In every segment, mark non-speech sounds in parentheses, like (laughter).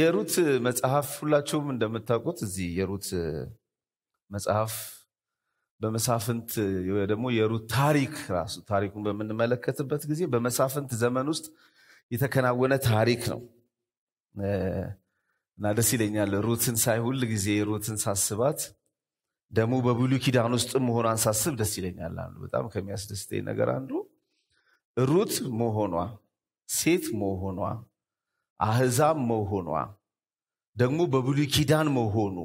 የሩት መጽሐፍ ሁላችሁም እንደምታውቁት እዚህ የሩት መጽሐፍ በመሳፍንት ደግሞ የሩት ታሪክ ራሱ ታሪኩን በምንመለከትበት ጊዜ በመሳፍንት ዘመን ውስጥ የተከናወነ ታሪክ ነው እና ደስ ይለኛል። ሩትን ሳይ ሁል ጊዜ ሩትን ሳስባት ደግሞ በብሉ ኪዳን ውስጥ መሆኗን ሳስብ ደስ ይለኛል። አንዱ በጣም ከሚያስደስተኝ ነገር አንዱ ሩት መሆኗ ሴት መሆኗ አህዛብ መሆኗ ደግሞ በብሉይ ኪዳን መሆኑ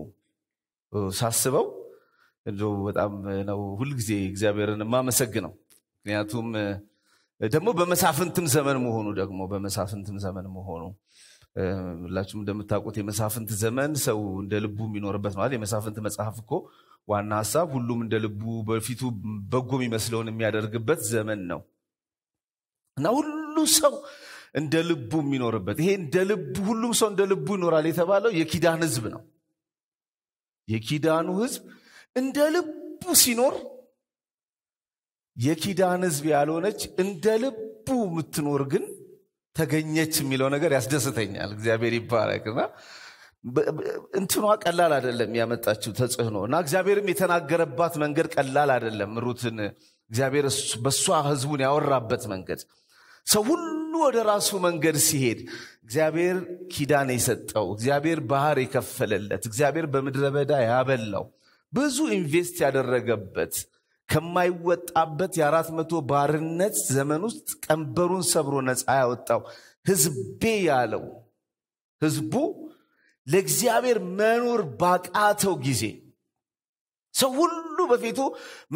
ሳስበው በጣም ነው ሁልጊዜ እግዚአብሔርን የማመሰግነው። ምክንያቱም ደግሞ በመሳፍንትም ዘመን መሆኑ ደግሞ በመሳፍንትም ዘመን መሆኑ ሁላችሁም እንደምታውቁት የመሳፍንት ዘመን ሰው እንደ ልቡ የሚኖርበት ማለት የመሳፍንት መጽሐፍ እኮ ዋና ሀሳብ ሁሉም እንደ ልቡ በፊቱ በጎ የሚመስለውን የሚያደርግበት ዘመን ነው እና ሁሉ ሰው እንደ ልቡ የሚኖርበት ይሄ እንደ ልቡ ሁሉም ሰው እንደ ልቡ ይኖራል የተባለው የኪዳን ህዝብ ነው የኪዳኑ ህዝብ እንደ ልቡ ሲኖር የኪዳን ህዝብ ያልሆነች እንደ ልቡ የምትኖር ግን ተገኘች የሚለው ነገር ያስደስተኛል እግዚአብሔር ይባረክና እንትኗ ቀላል አይደለም ያመጣችው ተጽዕኖ እና እግዚአብሔርም የተናገረባት መንገድ ቀላል አይደለም ሩትን እግዚአብሔር በእሷ ህዝቡን ያወራበት መንገድ ሰው ሁሉ ወደ ራሱ መንገድ ሲሄድ እግዚአብሔር ኪዳን የሰጠው እግዚአብሔር ባህር የከፈለለት እግዚአብሔር በምድረ በዳ ያበላው ብዙ ኢንቨስት ያደረገበት ከማይወጣበት የአራት መቶ ባርነት ዘመን ውስጥ ቀንበሩን ሰብሮ ነፃ ያወጣው ህዝቤ ያለው ህዝቡ ለእግዚአብሔር መኖር ባቃተው ጊዜ ሰው ሁሉ በፊቱ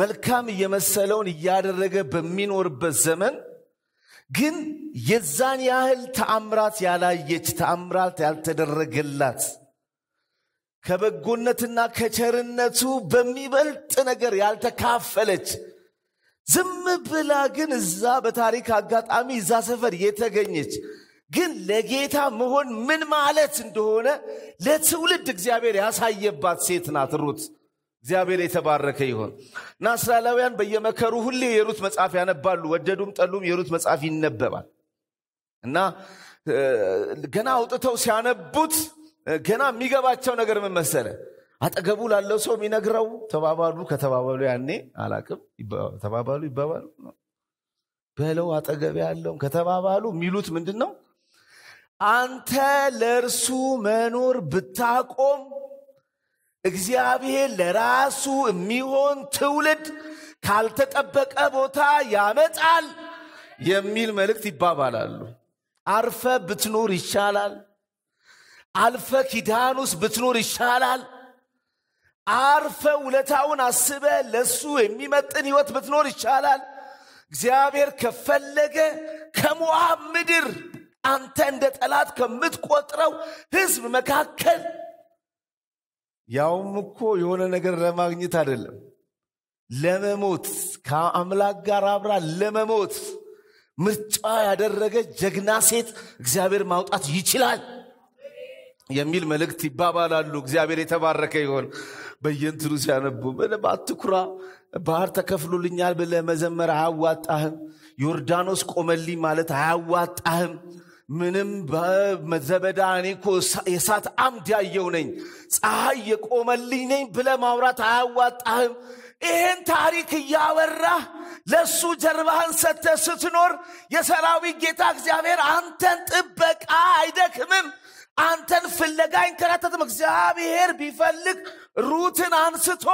መልካም እየመሰለውን እያደረገ በሚኖርበት ዘመን ግን የዛን ያህል ተአምራት ያላየች ተአምራት ያልተደረገላት ከበጎነትና ከቸርነቱ በሚበልጥ ነገር ያልተካፈለች ዝም ብላ ግን እዛ በታሪክ አጋጣሚ እዛ ሰፈር የተገኘች ግን ለጌታ መሆን ምን ማለት እንደሆነ ለትውልድ እግዚአብሔር ያሳየባት ሴት ናት ሩት። እግዚአብሔር የተባረከ ይሆን እና እስራኤላውያን በየመከሩ ሁሌ የሩት መጽሐፍ ያነባሉ። ወደዱም ጠሉም የሩት መጽሐፍ ይነበባል እና ገና አውጥተው ሲያነቡት ገና የሚገባቸው ነገር ምን መሰለ? አጠገቡ ላለው ሰው የሚነግረው ተባባሉ። ከተባባሉ ያኔ አላቅም ተባባሉ ይባባሉ በለው አጠገብ ያለውም ከተባባሉ የሚሉት ምንድን ነው? አንተ ለእርሱ መኖር ብታቆም እግዚአብሔር ለራሱ የሚሆን ትውልድ ካልተጠበቀ ቦታ ያመጣል የሚል መልእክት ይባባላሉ። አርፈ ብትኖር ይሻላል። አልፈ ኪዳኑስ ብትኖር ይሻላል። አርፈ ውለታውን አስበ ለሱ የሚመጥን ህይወት ብትኖር ይቻላል። እግዚአብሔር ከፈለገ ከሞዓብ ምድር አንተ እንደ ጠላት ከምትቆጥረው ህዝብ መካከል ያውም እኮ የሆነ ነገር ለማግኘት አይደለም፣ ለመሞት ከአምላክ ጋር አብራ ለመሞት ምርጫ ያደረገ ጀግና ሴት እግዚአብሔር ማውጣት ይችላል የሚል መልእክት ይባባላሉ። እግዚአብሔር የተባረከ ይሆን። በየንትኑ ሲያነቡ አትኩራ፣ ባህር ተከፍሎልኛል ብለህ መዘመር አያዋጣህም፣ ዮርዳኖስ ቆመልኝ ማለት አያዋጣህም ምንም በዘበዳ የእሳት አምድ ያየው ነኝ፣ ፀሐይ የቆመልኝ ነኝ ብለ ማውራት አያዋጣህም። ይህን ታሪክ እያወራህ ለእሱ ጀርባህን ሰተ ስትኖር የሰራዊት ጌታ እግዚአብሔር አንተን ጥበቃ አይደክምም። አንተን ፍለጋ አይንከራተትም። እግዚአብሔር ቢፈልግ ሩትን አንስቶ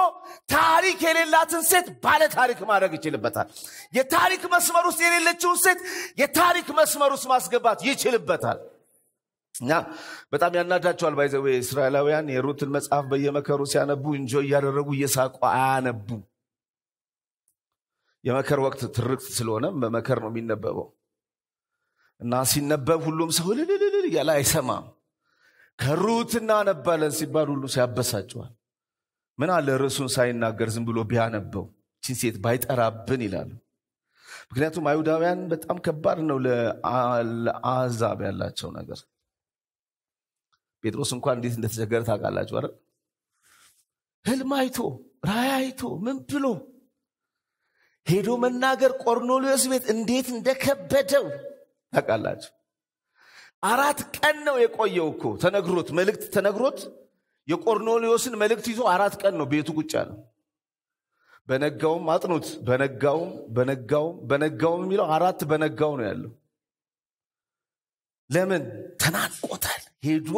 ታሪክ የሌላትን ሴት ባለ ታሪክ ማድረግ ይችልበታል። የታሪክ መስመር ውስጥ የሌለችውን ሴት የታሪክ መስመር ውስጥ ማስገባት ይችልበታል። እና በጣም ያናዳቸዋል። ባይዘዌ እስራኤላውያን የሩትን መጽሐፍ በየመከሩ ሲያነቡ እንጆ እያደረጉ እየሳቁ አያነቡ። የመከር ወቅት ትርክት ስለሆነ በመከር ነው የሚነበበው እና ሲነበብ ሁሉም ሰው ልልልል እያለ አይሰማም። ከሩት እናነባለን ሲባል ሁሉ ሲያበሳጨዋል። ምን አለ ርዕሱን ሳይናገር ዝም ብሎ ቢያነበው ችን ሴት ባይጠራብን ይላሉ። ምክንያቱም አይሁዳውያን በጣም ከባድ ነው ለአሕዛብ ያላቸው ነገር። ጴጥሮስ እንኳን እንዴት እንደተቸገረ ታውቃላችሁ። አረ ህልም አይቶ ራእይ አይቶ ምን ብሎ ሄዶ መናገር ቆርኔሌዎስ ቤት እንዴት እንደከበደው ታውቃላችሁ። አራት ቀን ነው የቆየው እኮ ተነግሮት መልእክት ተነግሮት የቆርኔሌዎስን መልእክት ይዞ አራት ቀን ነው ቤቱ ቁጭ ያለው። በነጋውም አጥኑት፣ በነጋውም በነጋውም በነጋውም የሚለው አራት በነጋው ነው ያለው። ለምን ተናቆታል? ሄዶ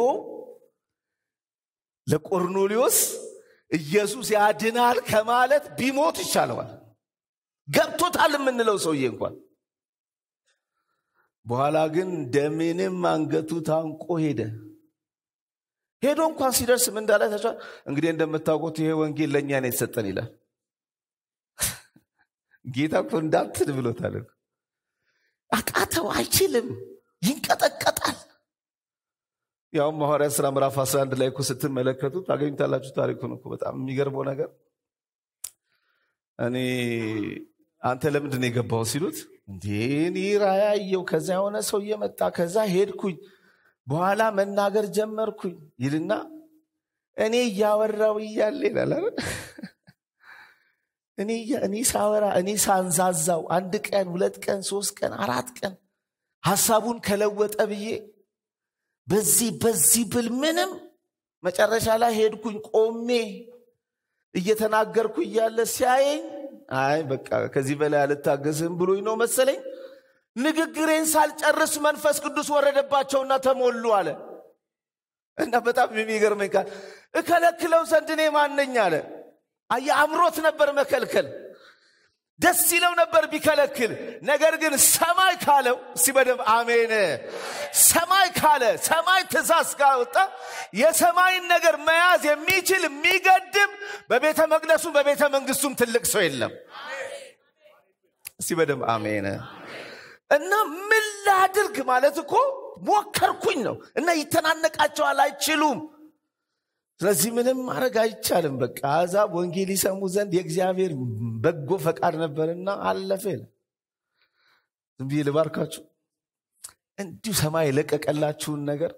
ለቆርኔሌዎስ ኢየሱስ ያድናል ከማለት ቢሞት ይሻለዋል። ገብቶታል የምንለው ሰውዬ እንኳን በኋላ ግን ደሜንም አንገቱ ታንቆ ሄደ። ሄዶ እንኳን ሲደርስ ምን እንዳለ ተቻል። እንግዲህ እንደምታውቁት ይሄ ወንጌል ለእኛ ነው የተሰጠን ይላል (laughs) ጌታ እኮ እንዳትል ብሎታል። አቃተው፣ አይችልም፣ ይንቀጠቀጣል። ያውም ሐዋርያት ሥራ ምዕራፍ 11 ላይ እኮ ስትመለከቱ ታገኝታላችሁ ታሪኩን እኮ በጣም የሚገርመው ነገር እኔ አንተ ለምንድን ነው የገባው ሲሉት እንዴ ራያየው ከዛ የሆነ ሰው እየመጣ ከዛ ሄድኩኝ በኋላ መናገር ጀመርኩኝ ይልና እኔ እያወራው እያለ ይላል እኔ ሳወራ እኔ ሳንዛዛው አንድ ቀን ሁለት ቀን ሶስት ቀን አራት ቀን ሀሳቡን ከለወጠ ብዬ በዚህ በዚህ ብል ምንም መጨረሻ ላይ ሄድኩኝ ቆሜ እየተናገርኩ እያለ ሲያየኝ አይ በቃ ከዚህ በላይ አልታገስም ብሎኝ ነው መሰለኝ ንግግሬን ሳልጨርስ መንፈስ ቅዱስ ወረደባቸውና ተሞሉ አለ እና በጣም የሚገርመኝ ቃል እከለክለው ዘንድ እኔ ማነኝ አለ አየ አምሮት ነበር መከልከል ደስ ይለው ነበር ቢከለክል። ነገር ግን ሰማይ ካለው እስቲ በደንብ አሜን። ሰማይ ካለ ሰማይ ትእዛዝ ካወጣ የሰማይን ነገር መያዝ የሚችል የሚገድም በቤተ መቅደሱም በቤተ መንግስቱም ትልቅ ሰው የለም። እስቲ በደንብ አሜን። እና ምን ላድርግ ማለት እኮ ሞከርኩኝ ነው እና ይተናነቃቸዋል፣ አይችሉም ስለዚህ ምንም ማድረግ አይቻልም። በቃ አሕዛብ ወንጌል ይሰሙ ዘንድ የእግዚአብሔር በጎ ፈቃድ ነበርና አለፈ ይላል። ዝም ብዬ ልባርካችሁ። እንዲሁ ሰማይ የለቀቀላችሁን ነገር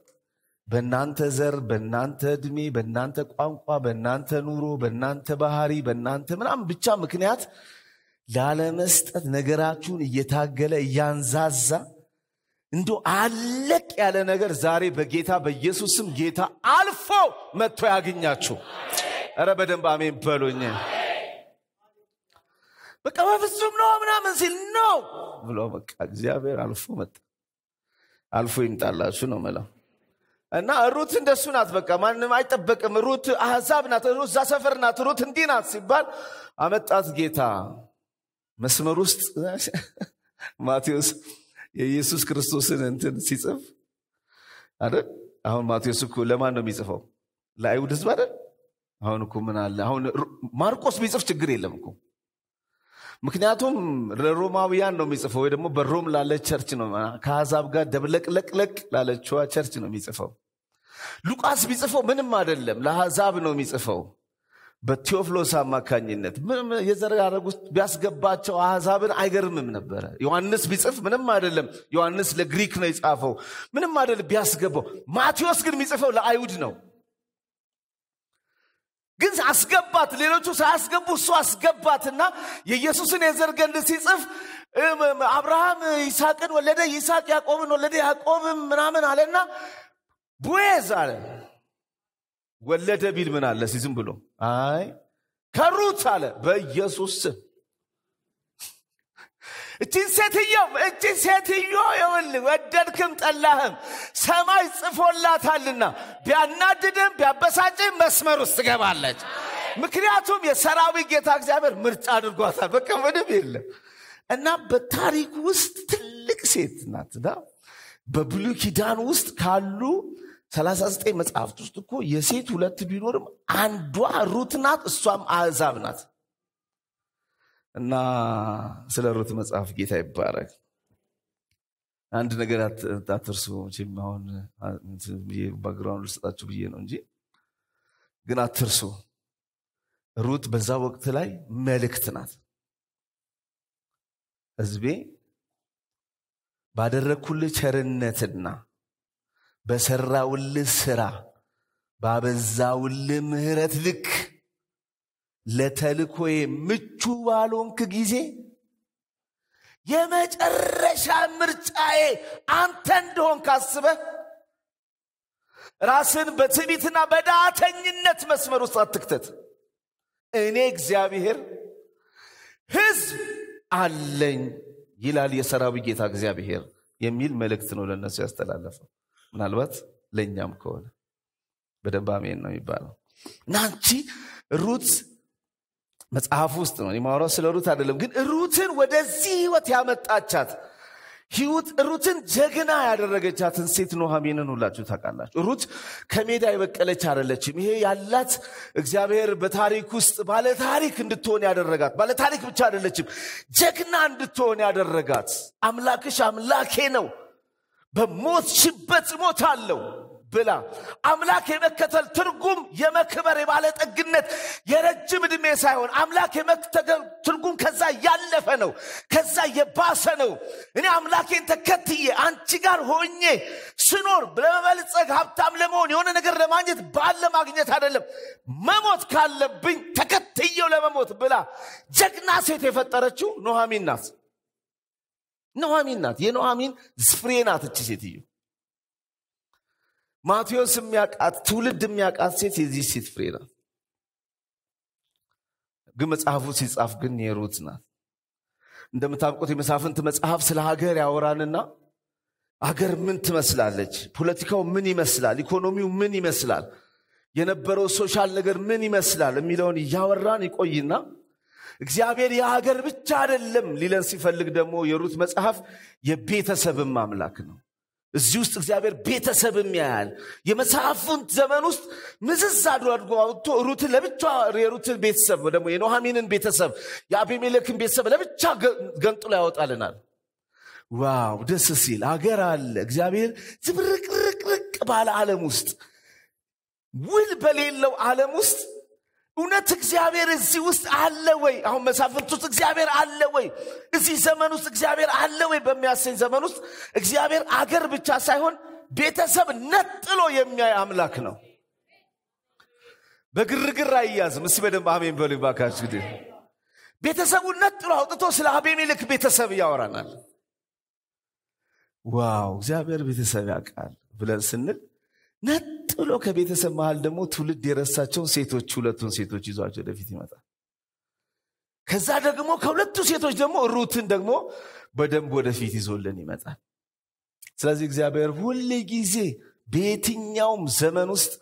በእናንተ ዘር፣ በእናንተ እድሜ በእናንተ ቋንቋ፣ በእናንተ ኑሮ፣ በእናንተ ባህሪ፣ በእናንተ ምናምን ብቻ ምክንያት ላለመስጠት ነገራችሁን እየታገለ እያንዛዛ እንዶ አለቅ ያለ ነገር ዛሬ በጌታ በኢየሱስም ጌታ አልፎ መጥቶ ያገኛችሁ። ረ በደንብ አሜን በሉኝ። በቃ በፍጹም ነው ምናምን ሲል ነው ብሎ በቃ እግዚአብሔር አልፎ መጣ። አልፎ ይምጣላችሁ ነው መላው እና ሩት እንደሱ ናት። በቃ ማንም አይጠበቅም። ሩት አህዛብ ናት፣ ሩት እዛ ሰፈር ናት፣ ሩት እንዲህ ናት ሲባል አመጣት ጌታ መስመር ውስጥ (laughs) ማቴዎስ የኢየሱስ ክርስቶስን እንትን ሲጽፍ አይደል? አሁን ማቴዎስ እኮ ለማን ነው የሚጽፈው? ለአይሁድ ህዝብ አይደል? አሁን እኮ ምን አለ አሁን ማርቆስ ቢጽፍ ችግር የለም እኮ ምክንያቱም ለሮማውያን ነው የሚጽፈው፣ ወይ ደግሞ በሮም ላለ ቸርች ነው ከአዛብ ጋር ደብለቅለቅለቅ ላለችዋ ቸርች ነው የሚጽፈው። ሉቃስ ቢጽፈው ምንም አይደለም፣ ለአዛብ ነው የሚጽፈው። በቴዎፍሎስ አማካኝነት ምንም የዘረጋረግ ውስጥ ቢያስገባቸው አሕዛብን አይገርምም ነበረ። ዮሐንስ ቢጽፍ ምንም አይደለም። ዮሐንስ ለግሪክ ነው የጻፈው፣ ምንም አይደለም ቢያስገባው። ማቴዎስ ግን የሚጽፈው ለአይሁድ ነው። ግን አስገባት፣ ሌሎቹ ሳያስገቡ እሱ አስገባትና የኢየሱስን የዘር ግንድ ሲጽፍ አብርሃም ይስሐቅን ወለደ፣ ይስሐቅ ያዕቆብን ወለደ፣ ያዕቆብም ምናምን አለና ቡዝ አለ ወለደ ቢል ምን አለ? ዝም ብሎ አይ ከሩት አለ በኢየሱስ ስም እችን ሴትዮ እችን ሴትዮ ይኸውልህ ወደድክም ጠላህም ሰማይ ጽፎላታልና ቢያናድድም ቢያበሳጭም መስመር ውስጥ ትገባለች። ምክንያቱም የሰራዊት ጌታ እግዚአብሔር ምርጫ አድርጓታል። በቃ ምንም የለም እና በታሪክ ውስጥ ትልቅ ሴት ናትና በብሉይ ኪዳን ውስጥ ካሉ 39 መጽሐፍት ውስጥ እኮ የሴት ሁለት ቢኖርም አንዷ ሩት ናት፣ እሷም አሕዛብ ናት። እና ስለ ሩት መጽሐፍ ጌታ ይባረክ። አንድ ነገር አትርሱ። አሁን ባግራውንድ ልሰጣችሁ ብዬ ነው እንጂ ግን አትርሱ። ሩት በዛ ወቅት ላይ መልእክት ናት። ህዝቤ ባደረግኩልህ ቸርነትና በሰራውልህ ሥራ ባበዛውልህ ምህረት ልክ ለተልኮዬ ምቹ ባልሆንክ ጊዜ የመጨረሻ ምርጫዬ አንተ እንደሆን ካስበ ራስን በትዕቢትና በዳተኝነት መስመር ውስጥ አትክተት። እኔ እግዚአብሔር ሕዝብ አለኝ ይላል የሰራዊት ጌታ እግዚአብሔር የሚል መልእክት ነው ለእነሱ ያስተላለፈው። ምናልባት ለእኛም ከሆነ በደንብ አሜን ነው የሚባለው እና አንቺ ሩት መጽሐፍ ውስጥ ነው ማውራው ስለ ሩት አይደለም ግን ሩትን ወደዚህ ህይወት ያመጣቻት ህይወት ሩትን ጀግና ያደረገቻትን ሴት ኑኃሚንን ሁላችሁ ታውቃላችሁ ሩት ከሜዳ የበቀለች አይደለችም ይሄ ያላት እግዚአብሔር በታሪክ ውስጥ ባለታሪክ እንድትሆን ያደረጋት ባለታሪክ ብቻ አይደለችም ጀግና እንድትሆን ያደረጋት አምላክሽ አምላኬ ነው በሞትሽበት እሞታለሁ ብላ አምላክ የመከተል ትርጉም የመክበር የባለጠግነት የረጅም ዕድሜ ሳይሆን አምላክ የመከተል ትርጉም ከዛ ያለፈ ነው። ከዛ የባሰ ነው። እኔ አምላኬን ተከትዬ አንቺ ጋር ሆኜ ስኖር ለመበልጸግ ሀብታም ለመሆን የሆነ ነገር ለማግኘት ባለ ለማግኘት አይደለም፣ መሞት ካለብኝ ተከትየው ለመሞት ብላ ጀግና ሴት የፈጠረችው ኖሃሚን ናት። ኑኃሚን ናት። የኑኃሚን ፍሬ ናት እቺ ሴትዮ። ማቴዎስ የሚያውቃት ትውልድ የሚያውቃት ሴት የዚህ ሴት ፍሬ ናት። ግን መጽሐፉ ሲጻፍ ግን የሩት ናት። እንደምታውቁት የመሳፍንት መጽሐፍ ስለ ሀገር ያወራንና አገር ምን ትመስላለች፣ ፖለቲካው ምን ይመስላል፣ ኢኮኖሚው ምን ይመስላል፣ የነበረው ሶሻል ነገር ምን ይመስላል የሚለውን እያወራን ይቆይና እግዚአብሔር የሀገር ብቻ አይደለም ሊለን ሲፈልግ ደግሞ የሩት መጽሐፍ የቤተሰብም አምላክ ነው እዚህ ውስጥ እግዚአብሔር ቤተሰብም ያያል የመጽሐፉን ዘመን ውስጥ ምዝዝ አድርጎ አውጥቶ ሩትን ለብቻ የሩትን ቤተሰብ ደግሞ የኖሃሚንን ቤተሰብ የአቤሜሌክን ቤተሰብ ለብቻ ገንጥሎ ያወጣልናል ዋው ደስ ሲል አገር አለ እግዚአብሔር ዝብርቅርቅርቅ ባለ ዓለም ውስጥ ውል በሌለው ዓለም ውስጥ እውነት እግዚአብሔር እዚህ ውስጥ አለ ወይ አሁን መሳፍንት ውስጥ እግዚአብሔር አለ ወይ እዚህ ዘመን ውስጥ እግዚአብሔር አለ ወይ በሚያሰኝ ዘመን ውስጥ እግዚአብሔር አገር ብቻ ሳይሆን ቤተሰብ ነጥሎ የሚያይ አምላክ ነው በግርግር አይያዝም እስ በደንብ አሜን በሉ ባካች። ግ ቤተሰቡ ነጥሎ አውጥቶ ስለ አቤሜልክ ቤተሰብ እያወራናል። ዋው እግዚአብሔር ቤተሰብ ያውቃል ብለን ስንል ነጥ ብሎ ከቤተሰብ መሃል ደግሞ ትውልድ የረሳቸውን ሴቶች ሁለቱን ሴቶች ይዟቸው ወደፊት ይመጣል ከዛ ደግሞ ከሁለቱ ሴቶች ደግሞ ሩትን ደግሞ በደንብ ወደፊት ይዞልን ይመጣል ስለዚህ እግዚአብሔር ሁል ጊዜ በየትኛውም ዘመን ውስጥ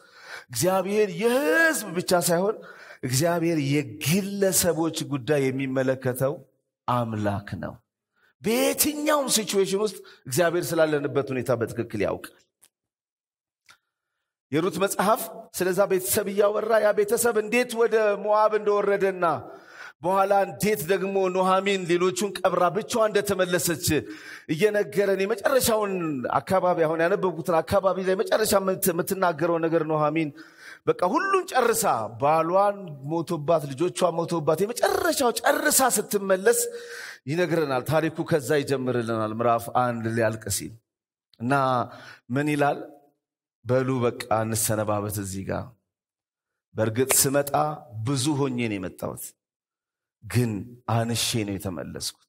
እግዚአብሔር የህዝብ ብቻ ሳይሆን እግዚአብሔር የግለሰቦች ጉዳይ የሚመለከተው አምላክ ነው በየትኛውም ሲችዌሽን ውስጥ እግዚአብሔር ስላለንበት ሁኔታ በትክክል ያውቃል የሩት መጽሐፍ ስለዛ ቤተሰብ እያወራ ያ ቤተሰብ እንዴት ወደ ሞዓብ እንደወረደና በኋላ እንዴት ደግሞ ኖሃሚን ሌሎቹን ቀብራ ብቻዋ እንደተመለሰች እየነገረን የመጨረሻውን አካባቢ አሁን ያነበብኩትን አካባቢ ላይ መጨረሻ የምትናገረው ነገር ኖሃሚን በቃ ሁሉን ጨርሳ ባሏን ሞቶባት ልጆቿ ሞቶባት የመጨረሻው ጨርሳ ስትመለስ ይነግረናል። ታሪኩ ከዛ ይጀምርልናል ምዕራፍ አንድ ሊያልቅ ሲል እና ምን ይላል? በሉ በቃ እንሰነባበት እዚህ ጋር በእርግጥ ስመጣ ብዙ ሆኜ ነው የመጣሁት ግን አንሼ ነው የተመለስኩት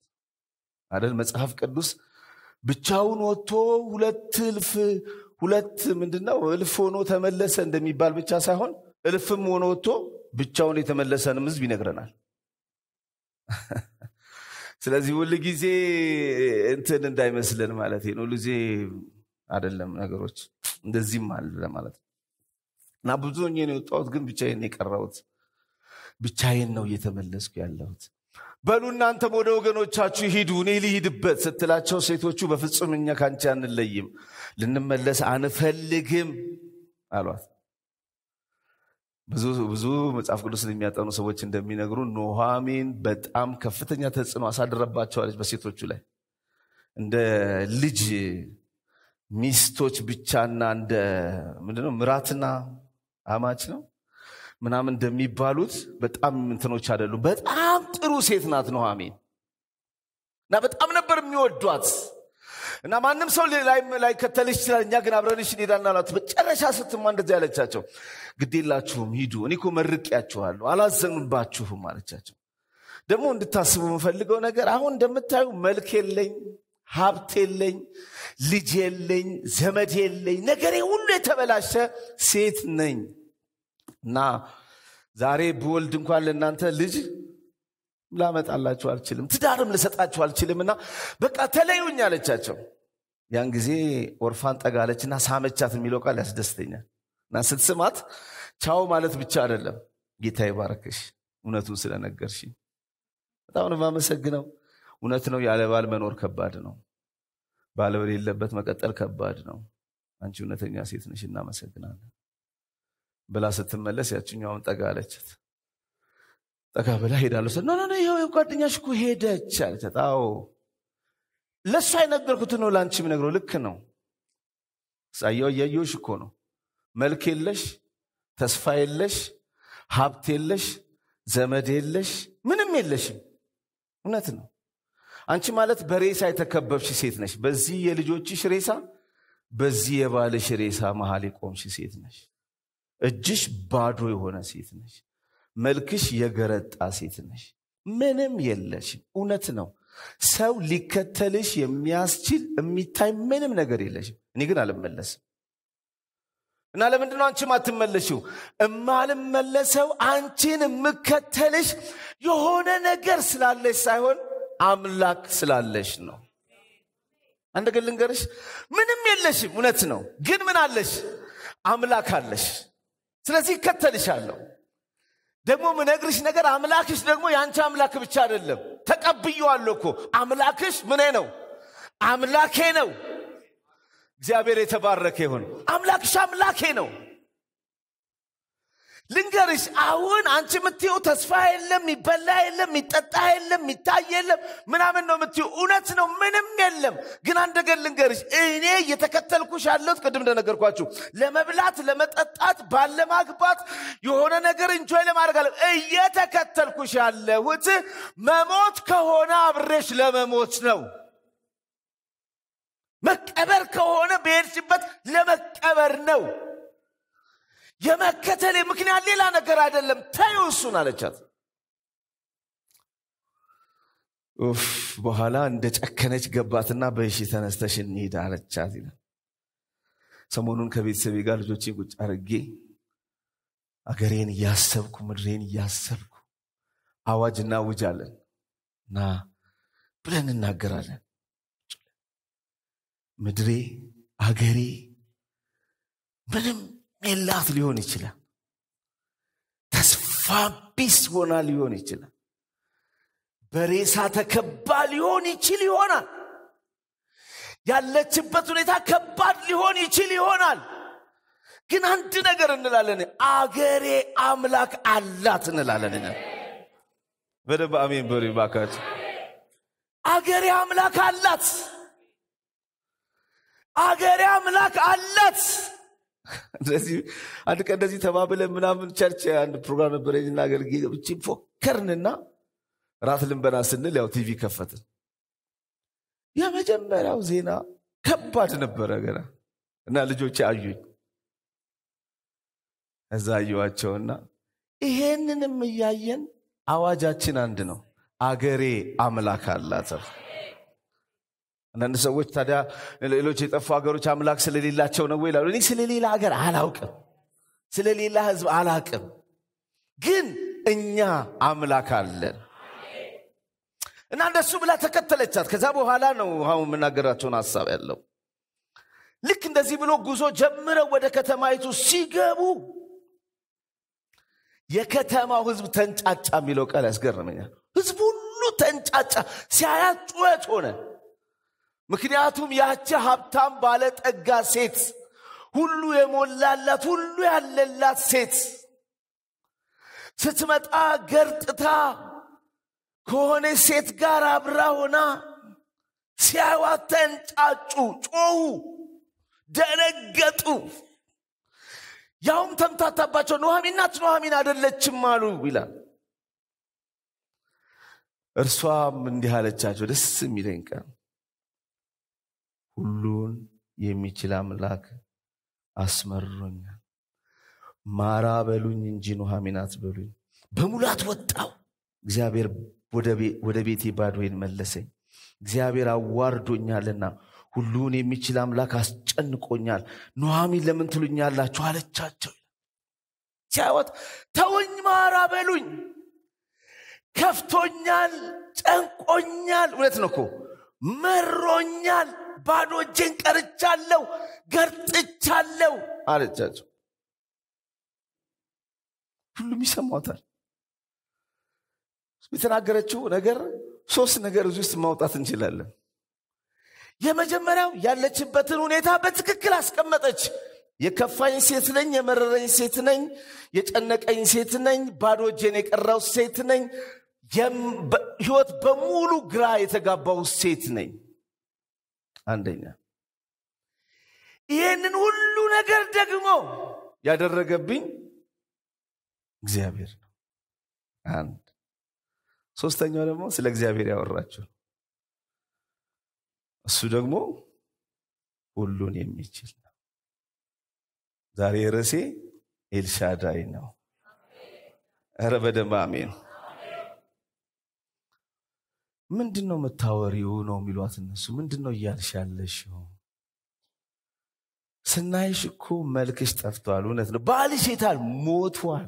አደል መጽሐፍ ቅዱስ ብቻውን ወጥቶ ሁለት እልፍ ሁለት ምንድነው እልፍ ሆኖ ተመለሰ እንደሚባል ብቻ ሳይሆን እልፍም ሆኖ ወጥቶ ብቻውን የተመለሰንም ህዝብ ይነግረናል (laughs) ስለዚህ ሁል ጊዜ እንትን እንዳይመስልን ማለት ነው ሁሉ ጊዜ አደለም ነገሮች እንደዚህም አለ ለማለት ነው እና ብዙ ነው የወጣሁት፣ ግን ብቻዬን የቀረሁት ብቻዬን ነው እየተመለስኩ ያለሁት። በሉ እናንተም ወደ ወገኖቻችሁ ሂዱ፣ እኔ ልሂድበት ስትላቸው ሴቶቹ በፍጹም እኛ ከአንቺ አንለይም፣ ልንመለስ አንፈልግም አሏት። ብዙ መጽሐፍ ቅዱስን የሚያጠኑ ሰዎች እንደሚነግሩ ኑኃሚን በጣም ከፍተኛ ተጽዕኖ አሳድረባቸዋለች በሴቶቹ ላይ እንደ ልጅ ሚስቶች ብቻና እንደ ምንድነው ምራትና አማች ነው ምናምን እንደሚባሉት በጣም እንትኖች አደሉ። በጣም ጥሩ ሴት ናት ኑኃሚን እና በጣም ነበር የሚወዷት እና ማንም ሰው ላይ ላይከተልሽ ይችላል፣ እኛ ግን አብረንሽ እንሄዳና አላት። መጨረሻ ስትማ እንደዚ ያለቻቸው ግዴላችሁም ሂዱ፣ እኔ እኮ መርቄያችኋለሁ፣ አላዘኑባችሁም አለቻቸው። ደግሞ እንድታስቡ የምፈልገው ነገር አሁን እንደምታዩ መልክ የለኝ ሀብት የለኝ፣ ልጅ የለኝ፣ ዘመድ የለኝ፣ ነገሬ ሁሉ የተበላሸ ሴት ነኝ እና ዛሬ ብወልድ እንኳን ለእናንተ ልጅ ላመጣላችሁ አልችልም፣ ትዳርም ልሰጣችሁ አልችልም እና በቃ ተለዩኝ አለቻቸው። ያን ጊዜ ጠጋለች እና ሳመቻት የሚለው ቃል ያስደስተኛል እና ስትስማት ቻው ማለት ብቻ አይደለም። ጌታ ይባረክሽ፣ እውነቱን ስለነገርሽ በጣም ነው የማመሰግነው። እውነት ነው ያለ ባል መኖር ከባድ ነው። ባል በሌለበት መቀጠል ከባድ ነው። አንቺ እውነተኛ ሴት ነሽ፣ እናመሰግናለን ብላ ስትመለስ ያችኛውን ጠጋ አለችት። ጠጋ ብላ ሄዳለሁ ስል ኖ ይኸው ጓደኛሽ እኮ ሄደች አለቻት። አዎ ለእሷ የነገርኩትን ነው ለአንቺ የምነግረው። ልክ ነው፣ ሳየው እያየሁሽ እኮ ነው። መልክ የለሽ፣ ተስፋ የለሽ፣ ሀብት የለሽ፣ ዘመድ የለሽ፣ ምንም የለሽም። እውነት ነው አንቺ ማለት በሬሳ የተከበብሽ ሴት ነሽ። በዚህ የልጆችሽ ሬሳ፣ በዚህ የባልሽ ሬሳ መሃል የቆምሽ ሴት ነሽ። እጅሽ ባዶ የሆነ ሴት ነሽ። መልክሽ የገረጣ ሴት ነሽ። ምንም የለሽም። እውነት ነው። ሰው ሊከተልሽ የሚያስችል የሚታይ ምንም ነገር የለሽም። እኔ ግን አልመለስም እና ለምንድነው ነው አንቺም አትመለሽው? እማልመለሰው አንቺን የምከተልሽ የሆነ ነገር ስላለሽ ሳይሆን አምላክ ስላለሽ ነው። አንድ ግን ልንገርሽ፣ ምንም የለሽም፣ እውነት ነው። ግን ምን አለሽ? አምላክ አለሽ። ስለዚህ ይከተልሻለሁ። ደግሞ ምነግርሽ ነገር አምላክሽ ደግሞ የአንቺ አምላክ ብቻ አይደለም። ተቀብየዋለሁ እኮ አምላክሽ ምኔ ነው? አምላኬ ነው። እግዚአብሔር የተባረከ ይሁን። አምላክሽ አምላኬ ነው። ልንገርሽ፣ አሁን አንቺ የምትይው ተስፋ የለም፣ የሚበላ የለም፣ የሚጠጣ የለም፣ የሚታይ የለም ምናምን ነው የምትዩ እውነት ነው፣ ምንም የለም። ግን አንድ ነገር ልንገርሽ፣ እኔ እየተከተልኩሽ ያለሁት ቅድም እንደነገርኳችሁ ለመብላት፣ ለመጠጣት፣ ባለማግባት የሆነ ነገር እንጆይ ለማድረግ አለ እየተከተልኩሽ ያለሁት መሞት ከሆነ አብሬሽ ለመሞት ነው። መቀበር ከሆነ በሄድሽበት ለመቀበር ነው። የመከተሌ ምክንያት ሌላ ነገር አይደለም ታዩ እሱን አለቻት በኋላ እንደ ጨከነች ገባትና በሺ ተነስተሽ እንሂድ አለቻት ይላል ሰሞኑን ከቤተሰቤ ጋር ልጆቼ ቁጭ አርጌ አገሬን እያሰብኩ ምድሬን እያሰብኩ አዋጅ እናውጃለን እና ብለን እናገራለን ምድሬ አገሬ ምንም ሜላት ሊሆን ይችላል ተስፋ ቢስ ሆና ሊሆን ይችላል በሬሳ ተከባ ሊሆን ይችል ይሆናል ያለችበት ሁኔታ ከባድ ሊሆን ይችል ይሆናል ግን አንድ ነገር እንላለን አገሬ አምላክ አላት እንላለን በደንብ አሜን በሉ ባካች። አገሬ አምላክ አላት አገሬ አምላክ አላት እንደዚህ አንድ ቀን እንደዚህ ተባብለን ምናምን ቸርች አንድ ፕሮግራም ነበረኝና አገልጌ ገብቼ ፎከርንና ራት ልንበላ ስንል ያው ቲቪ ከፈትን። የመጀመሪያው ዜና ከባድ ነበረ ገና እና ልጆቼ አዩኝ። እዛ አየዋቸውና ይሄንንም እያየን አዋጃችን አንድ ነው፣ አገሬ አምላክ አላት። አንዳንድ ሰዎች ታዲያ ሌሎች የጠፉ ሀገሮች አምላክ ስለሌላቸው ነው ይላሉ እኔ ስለሌላ ሀገር አላውቅም ስለሌላ ህዝብ አላውቅም ግን እኛ አምላክ አለን እና እንደሱ ብላ ተከተለቻት ከዛ በኋላ ነው አሁን የምናገራቸውን ሀሳብ ያለው ልክ እንደዚህ ብሎ ጉዞ ጀምረው ወደ ከተማይቱ ሲገቡ የከተማው ህዝብ ተንጫጫ የሚለው ቃል ያስገርመኛል ህዝቡ ሁሉ ተንጫጫ ሲያያት ጩኸት ሆነ ምክንያቱም ያቺ ሀብታም ባለጠጋ ሴት ሁሉ የሞላላት ሁሉ ያለላት ሴት ስትመጣ ገርጥታ ከሆነ ሴት ጋር አብራ ሆና ሲያዩዋት ተንጫጩ፣ ጮሁ፣ ደነገጡ። ያውም ተምታታባቸው። ኑሐሚን ናት፣ ኑሐሚን አሉ ይላል። እርሷም እንዲህ አለቻቸው፣ ደስ የሚለኝ ቀን ሁሉን የሚችል አምላክ አስመርሮኛል። ማራ በሉኝ እንጂ ኑሃሚን በሉ በሙላት ወጣው እግዚአብሔር ወደ ቤቴ ባዶዬን መለሰኝ። እግዚአብሔር አዋርዶኛልና ሁሉን የሚችል አምላክ አስጨንቆኛል። ኑሃሚን ለምን ትሉኛላችሁ አለቻቸው። ሲያወት ተውኝ፣ ማራ በሉኝ፣ ከፍቶኛል፣ ጨንቆኛል። እውነት ነው እኮ መሮኛል ባዶ እጄን ቀርቻለሁ፣ ገርጥቻለሁ አለቻቸው። ሁሉም ይሰማታል። የተናገረችው ነገር ሶስት ነገር እዚህ ውስጥ ማውጣት እንችላለን። የመጀመሪያው ያለችበትን ሁኔታ በትክክል አስቀመጠች። የከፋኝ ሴት ነኝ፣ የመረረኝ ሴት ነኝ፣ የጨነቀኝ ሴት ነኝ፣ ባዶ እጄን የቀራው ሴት ነኝ፣ ህይወት በሙሉ ግራ የተጋባው ሴት ነኝ። አንደኛ ይሄንን ሁሉ ነገር ደግሞ ያደረገብኝ እግዚአብሔር ነው። አንድ ሶስተኛው ደግሞ ስለ እግዚአብሔር ያወራችሁ እሱ ደግሞ ሁሉን የሚችል ነው። ዛሬ ርዕሴ ኤልሻዳይ ነው። ኧረ በደንብ አሜን። ምንድን ነው የምታወሪው ነው የሚሏት እነሱ። ምንድን ነው እያልሽ እያልሻለሽው? ስናይሽ እኮ መልክሽ ጠፍቷል። እውነት ነው። ባልሽ የታል? ሞቷል።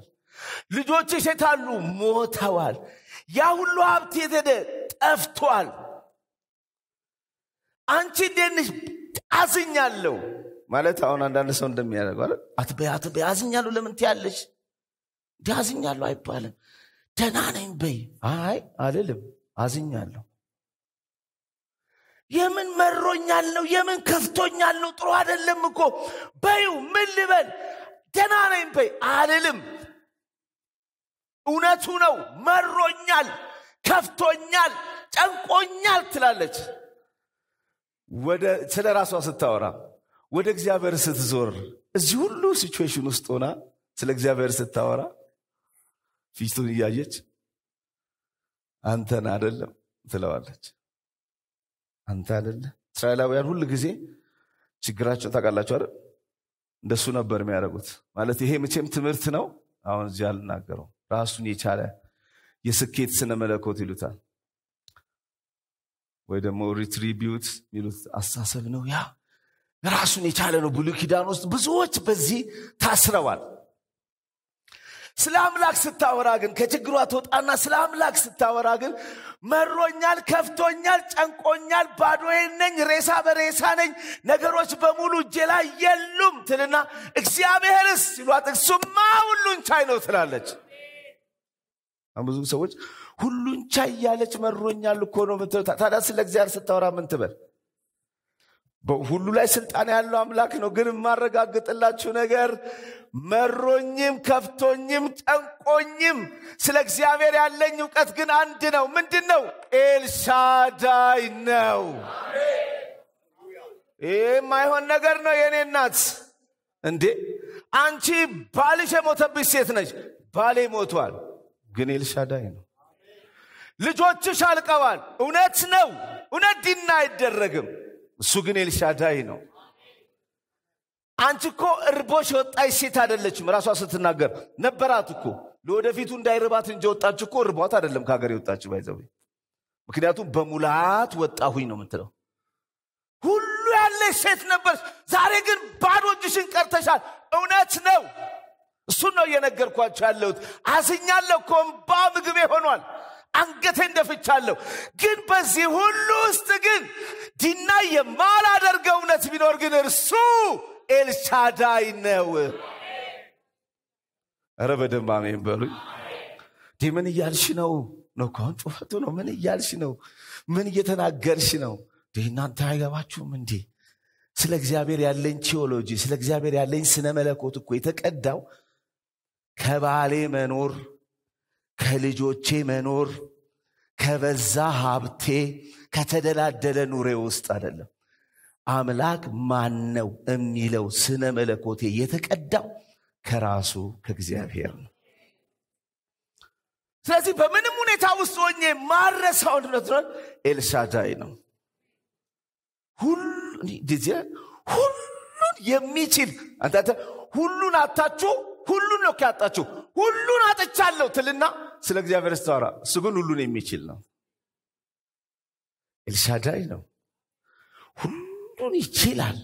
ልጆችሽ የታሉ? ሞተዋል። ያ ሁሉ ሀብት የት ጠፍቷል። አንቺ እንዴት ነሽ? አዝኛለሁ ማለት አሁን አንዳንድ ሰው እንደሚያደርገው አለ አትበይ አትበይ፣ አዝኛለሁ ለምን ትያለሽ? እንዲህ አዝኛለሁ አይባልም። ደህና ነኝ በይ። አይ አልልም አዝኛለሁ። የምን መሮኛል ነው? የምን ከፍቶኛል ነው? ጥሩ አይደለም እኮ በዩ ምን ልበል፣ ደህና ነኝ በይ አልልም። እውነቱ ነው፣ መሮኛል፣ ከፍቶኛል፣ ጨንቆኛል ትላለች። ስለ ራሷ ስታወራ ወደ እግዚአብሔር ስትዞር እዚህ ሁሉ ሲቹዌሽን ውስጥ ሆና ስለ እግዚአብሔር ስታወራ ፊቱን እያየች አንተን አደለም ትለዋለች። አንተ አደለ። እስራኤላውያን ሁል ጊዜ ችግራቸውን ታውቃላችሁ አይደል? እንደሱ ነበር የሚያደርጉት። ማለት ይሄ መቼም ትምህርት ነው። አሁን እዚህ አልናገረው። ራሱን የቻለ የስኬት ስነ መለኮት ይሉታል፣ ወይ ደግሞ ሪትሪቢዩት የሚሉት አስተሳሰብ ነው። ያ ራሱን የቻለ ነው። ብሉይ ኪዳን ውስጥ ብዙዎች በዚህ ታስረዋል። ስለ አምላክ ስታወራ ግን ከችግሯ ትወጣና ስለ አምላክ ስታወራ ግን መሮኛል፣ ከፍቶኛል፣ ጨንቆኛል፣ ባዶዬን ነኝ፣ ሬሳ በሬሳ ነኝ፣ ነገሮች በሙሉ እጄ ላይ የሉም ትልና እግዚአብሔርስ ሲሏት እሱማ ሁሉን ቻይ ነው ትላለች። ብዙ ሰዎች ሁሉን ቻይ ያለች መሮኛል እኮ ነው ምትለው። ታዲያ ስለ እግዚአብሔር ስታወራ ምን ትበል? በሁሉ ላይ ስልጣን ያለው አምላክ ነው። ግን የማረጋግጥላችሁ ነገር መሮኝም፣ ከፍቶኝም፣ ጠንቆኝም ስለ እግዚአብሔር ያለኝ እውቀት ግን አንድ ነው። ምንድን ነው? ኤልሻዳይ ነው። ይህም አይሆን ነገር ነው። የእኔ እናት እንዴ አንቺ ባልሽ የሞተብሽ ሴት ነች። ባሌ ሞቷል፣ ግን ኤልሻዳይ ነው። ልጆችሽ አልቀዋል። እውነት ነው። እውነት ዲና አይደረግም። እሱ ግን ኤልሻዳይ ነው አንቺ እኮ እርቦሽ የወጣች ሴት አይደለችም ራሷ ስትናገር ነበራት እኮ ለወደፊቱ እንዳይርባት እንጂ ወጣች እኮ እርቧት አይደለም ከሀገር የወጣች ባይዘው ምክንያቱም በሙላት ወጣሁኝ ነው የምትለው ሁሉ ያለች ሴት ነበር ዛሬ ግን ባዶ እጅሽን ቀርተሻል እውነት ነው እሱን ነው እየነገርኳቸው ያለሁት አስኛለሁ እኮ እንባ ምግቤ ሆኗል አንገቴን ደፍቻለሁ። ግን በዚህ ሁሉ ውስጥ ግን ዲና የማላደርገው እውነት ቢኖር ግን እርሱ ኤልሻዳይ ነው። ረ በደንብ አሜን በሉኝ። ምን እያልሽ ነው ነው ከሆን ነው። ምን እያልሽ ነው? ምን እየተናገርሽ ነው? እናንተ አይገባችሁም እንዴ? ስለ እግዚአብሔር ያለኝ ቴዎሎጂ፣ ስለ እግዚአብሔር ያለኝ ስነ መለኮት እኮ የተቀዳው ከባሌ መኖር ከልጆቼ መኖር ከበዛ ሀብቴ ከተደላደለ ኑሬ ውስጥ አይደለም አምላክ ማን ነው የሚለው ስነ መለኮቴ የተቀዳው ከራሱ ከእግዚአብሔር ነው ስለዚህ በምንም ሁኔታ ውስጥ ሆኜ ማረሳው ንድነት ኤልሻዳይ ነው ሁሉን የሚችል አንተ ሁሉን አታችሁ ሁሉን ነው ያጣችሁ ሁሉን አጥቻለሁ ትልና ስለ እግዚአብሔር ስታወራ እሱ ግን ሁሉን የሚችል ነው ኤልሻዳይ ነው ሁሉን ይችላል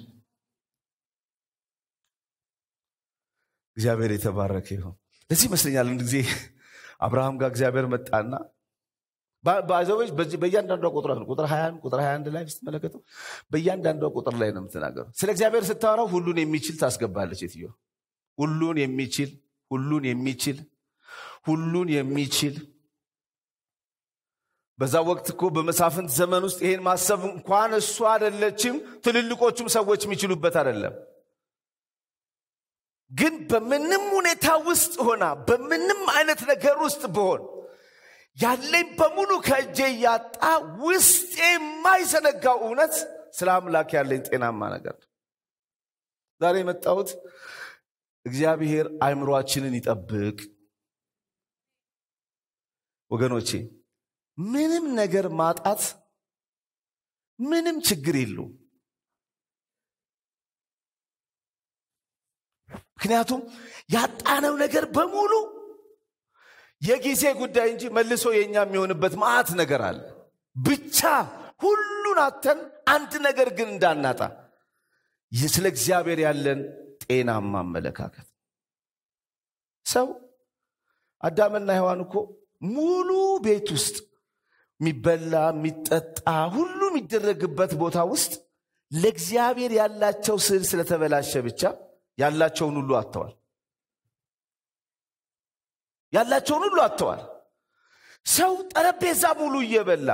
እግዚአብሔር የተባረከ ይሁን ለዚህ ይመስለኛል አንድ ጊዜ አብርሃም ጋር እግዚአብሔር መጣና በአዘቦች በእያንዳንዷ ቁጥር ቁጥር ሀያን ቁጥር ሀያ አንድ ላይ ስትመለከተው በእያንዳንዷ ቁጥር ላይ ነው የምትናገረው ስለ እግዚአብሔር ስታወራው ሁሉን የሚችል ታስገባለች የትዮ ሁሉን የሚችል ሁሉን የሚችል ሁሉን የሚችል በዛ ወቅት እኮ በመሳፍንት ዘመን ውስጥ ይሄን ማሰብ እንኳን እሱ አደለችም ትልልቆቹም ሰዎች የሚችሉበት አደለም ግን በምንም ሁኔታ ውስጥ ሆና በምንም አይነት ነገር ውስጥ ብሆን ያለኝ በሙሉ ከእጄ እያጣ ውስጥ የማይዘነጋው እውነት ስለ አምላክ ያለኝ ጤናማ ነገር ነው ዛሬ የመጣሁት እግዚአብሔር አይምሯችንን ይጠብቅ ወገኖቼ ምንም ነገር ማጣት ምንም ችግር የለውም። ምክንያቱም ያጣነው ነገር በሙሉ የጊዜ ጉዳይ እንጂ መልሶ የእኛ የሚሆንበት ማአት ነገር አለ። ብቻ ሁሉን አተን አንድ ነገር ግን እንዳናጣ ስለ እግዚአብሔር ያለን ጤናማ አመለካከት ሰው አዳምና ሔዋን እኮ ሙሉ ቤት ውስጥ የሚበላ የሚጠጣ ሁሉ የሚደረግበት ቦታ ውስጥ ለእግዚአብሔር ያላቸው ስዕል ስለተበላሸ ብቻ ያላቸውን ሁሉ አጥተዋል። ያላቸውን ሁሉ አጥተዋል። ሰው ጠረጴዛ ሙሉ እየበላ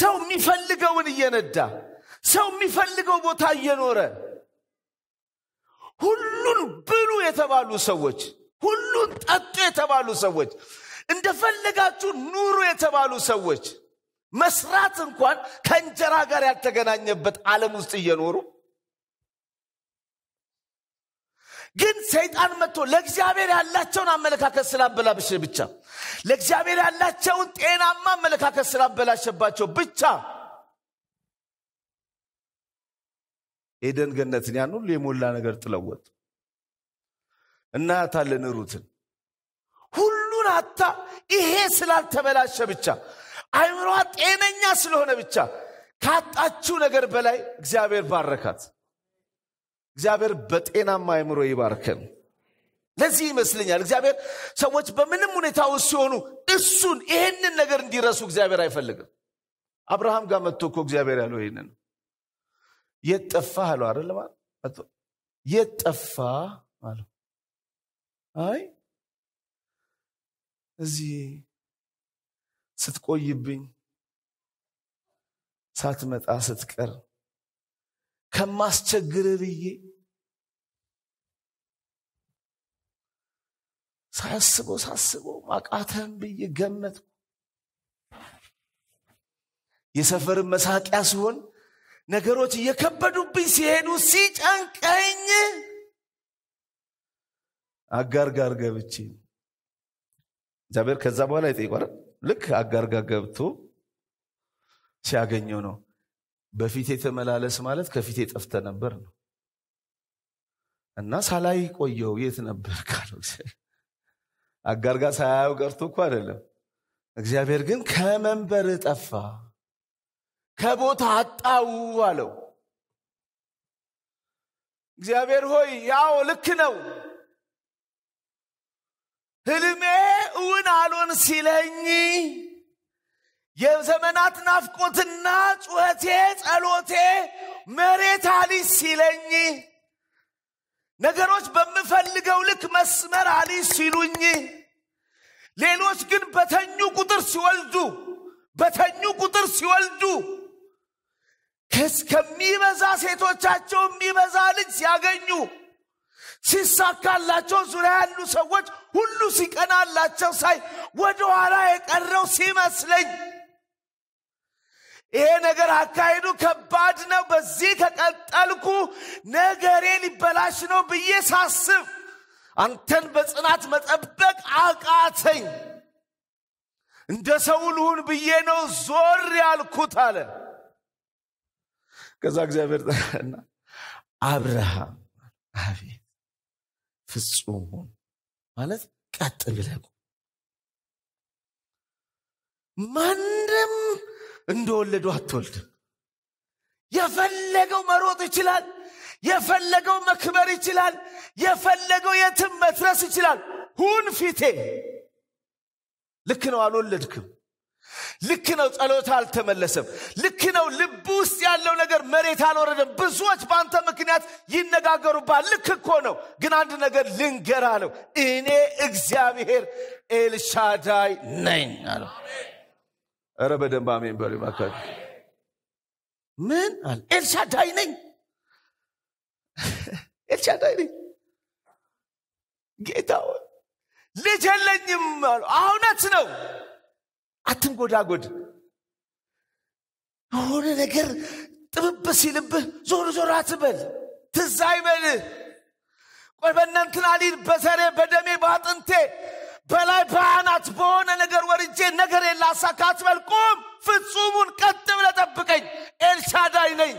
ሰው የሚፈልገውን እየነዳ ሰው የሚፈልገው ቦታ እየኖረ ሁሉን ብሉ የተባሉ ሰዎች፣ ሁሉን ጠጡ የተባሉ ሰዎች እንደፈለጋችሁ ኑሩ የተባሉ ሰዎች መስራት እንኳን ከእንጀራ ጋር ያልተገናኘበት ዓለም ውስጥ እየኖሩ ግን ሰይጣን መጥቶ ለእግዚአብሔር ያላቸውን አመለካከት ስላበላብሽ ብቻ ለእግዚአብሔር ያላቸውን ጤናማ አመለካከት ስላበላሸባቸው ብቻ ኤደን ገነትን ያን ሁሉ የሞላ ነገር ጥለወጥ እናያታለን ሩትን ሁሉ ሁሉን አታ ይሄ ስላልተበላሸ ብቻ አይምሯ ጤነኛ ስለሆነ ብቻ ካጣችው ነገር በላይ እግዚአብሔር ባረካት። እግዚአብሔር በጤናማ አይምሮ ይባርከን። ለዚህ ይመስለኛል እግዚአብሔር ሰዎች በምንም ሁኔታ ውስጥ ሲሆኑ እሱን ይሄንን ነገር እንዲረሱ እግዚአብሔር አይፈልግም። አብርሃም ጋር መጥቶ እኮ እግዚአብሔር ያለው ይህንን ነው። የት ጠፋህ አለው የት አለው። አይ እዚህ ስትቆይብኝ ሳትመጣ ስትቀር ከማስቸግር ብዬ ሳያስበው ሳስበው ማቃተህም ብዬ ገመትኩ። የሰፈር መሳቂያ ሲሆን ነገሮች እየከበዱብኝ ሲሄዱ ሲጨንቀኝ አጋር ጋር ገብቼ እግዚአብሔር ከዛ በኋላ ይጠይቋል። ልክ አጋርጋ ገብቶ ሲያገኘው ነው። በፊቴ ተመላለስ ማለት ከፊቴ ጠፍተ ነበር ነው እና ሳላይ ቆየው የት ነበር ካለው አጋር ጋር ሳያየው ቀርቶ እኮ አይደለም። እግዚአብሔር ግን ከመንበር ጠፋ ከቦታ አጣው አለው። እግዚአብሔር ሆይ ያው ልክ ነው ቃሉን ሲለኝ የዘመናት ናፍቆትና ጩኸቴ ጸሎቴ መሬት አሊስ ሲለኝ ነገሮች በምፈልገው ልክ መስመር አሊስ ሲሉኝ ሌሎች ግን በተኙ ቁጥር ሲወልዱ በተኙ ቁጥር ሲወልዱ ከሚበዛ ሴቶቻቸው የሚበዛ ልጅ ሲያገኙ ሲሳካላቸው ዙሪያ ያሉ ሰዎች ሁሉ ሲቀናላቸው ሳይ ወደ ኋላ የቀረው ሲመስለኝ ይሄ ነገር አካሄዱ ከባድ ነው። በዚህ ከቀጠልኩ ነገሬ ሊበላሽ ነው ብዬ ሳስብ አንተን በጽናት መጠበቅ አቃተኝ። እንደ ሰው ልሁን ብዬ ነው ዞር ያልኩት አለ። ከዛ እግዚአብሔር አብርሃም አቤት ፍጹም ሁን ማለት ቀጥ ብለህ ማንም እንደወለዱ አትወልድም የፈለገው መሮጥ ይችላል የፈለገው መክበር ይችላል የፈለገው የትም መትረስ ይችላል ሁን ፊቴ ልክ ነው አልወለድክም ልክ ነው ጸሎት አልተመለሰም ልክ ነው ልብ ውስጥ ያለው ነገር መሬት አልወረደም ብዙዎች በአንተ ምክንያት ይነጋገሩባል ልክ እኮ ነው ግን አንድ ነገር ልንገር አለው እኔ እግዚአብሔር ኤልሻዳይ ነኝ አለው ረ በደንብ አሜን በሉ ምን አለ ኤልሻዳይ ነኝ ኤልሻዳይ ነኝ ጌታ ልጅ የለኝም እውነት ነው አትንጎዳጎድ። የሆነ ነገር ጥብብ ሲልብህ ዞር ዞር አትበል፣ ትዝ አይበልህ። ቆይ በእነንትና ሊል በዘሬ በደሜ በአጥንቴ በላይ በአናት በሆነ ነገር ወርጄ ነገር የላሳካ አትበል። ቁም፣ ፍጹሙን ቀጥ ብለህ ጠብቀኝ። ኤልሻዳይ ነኝ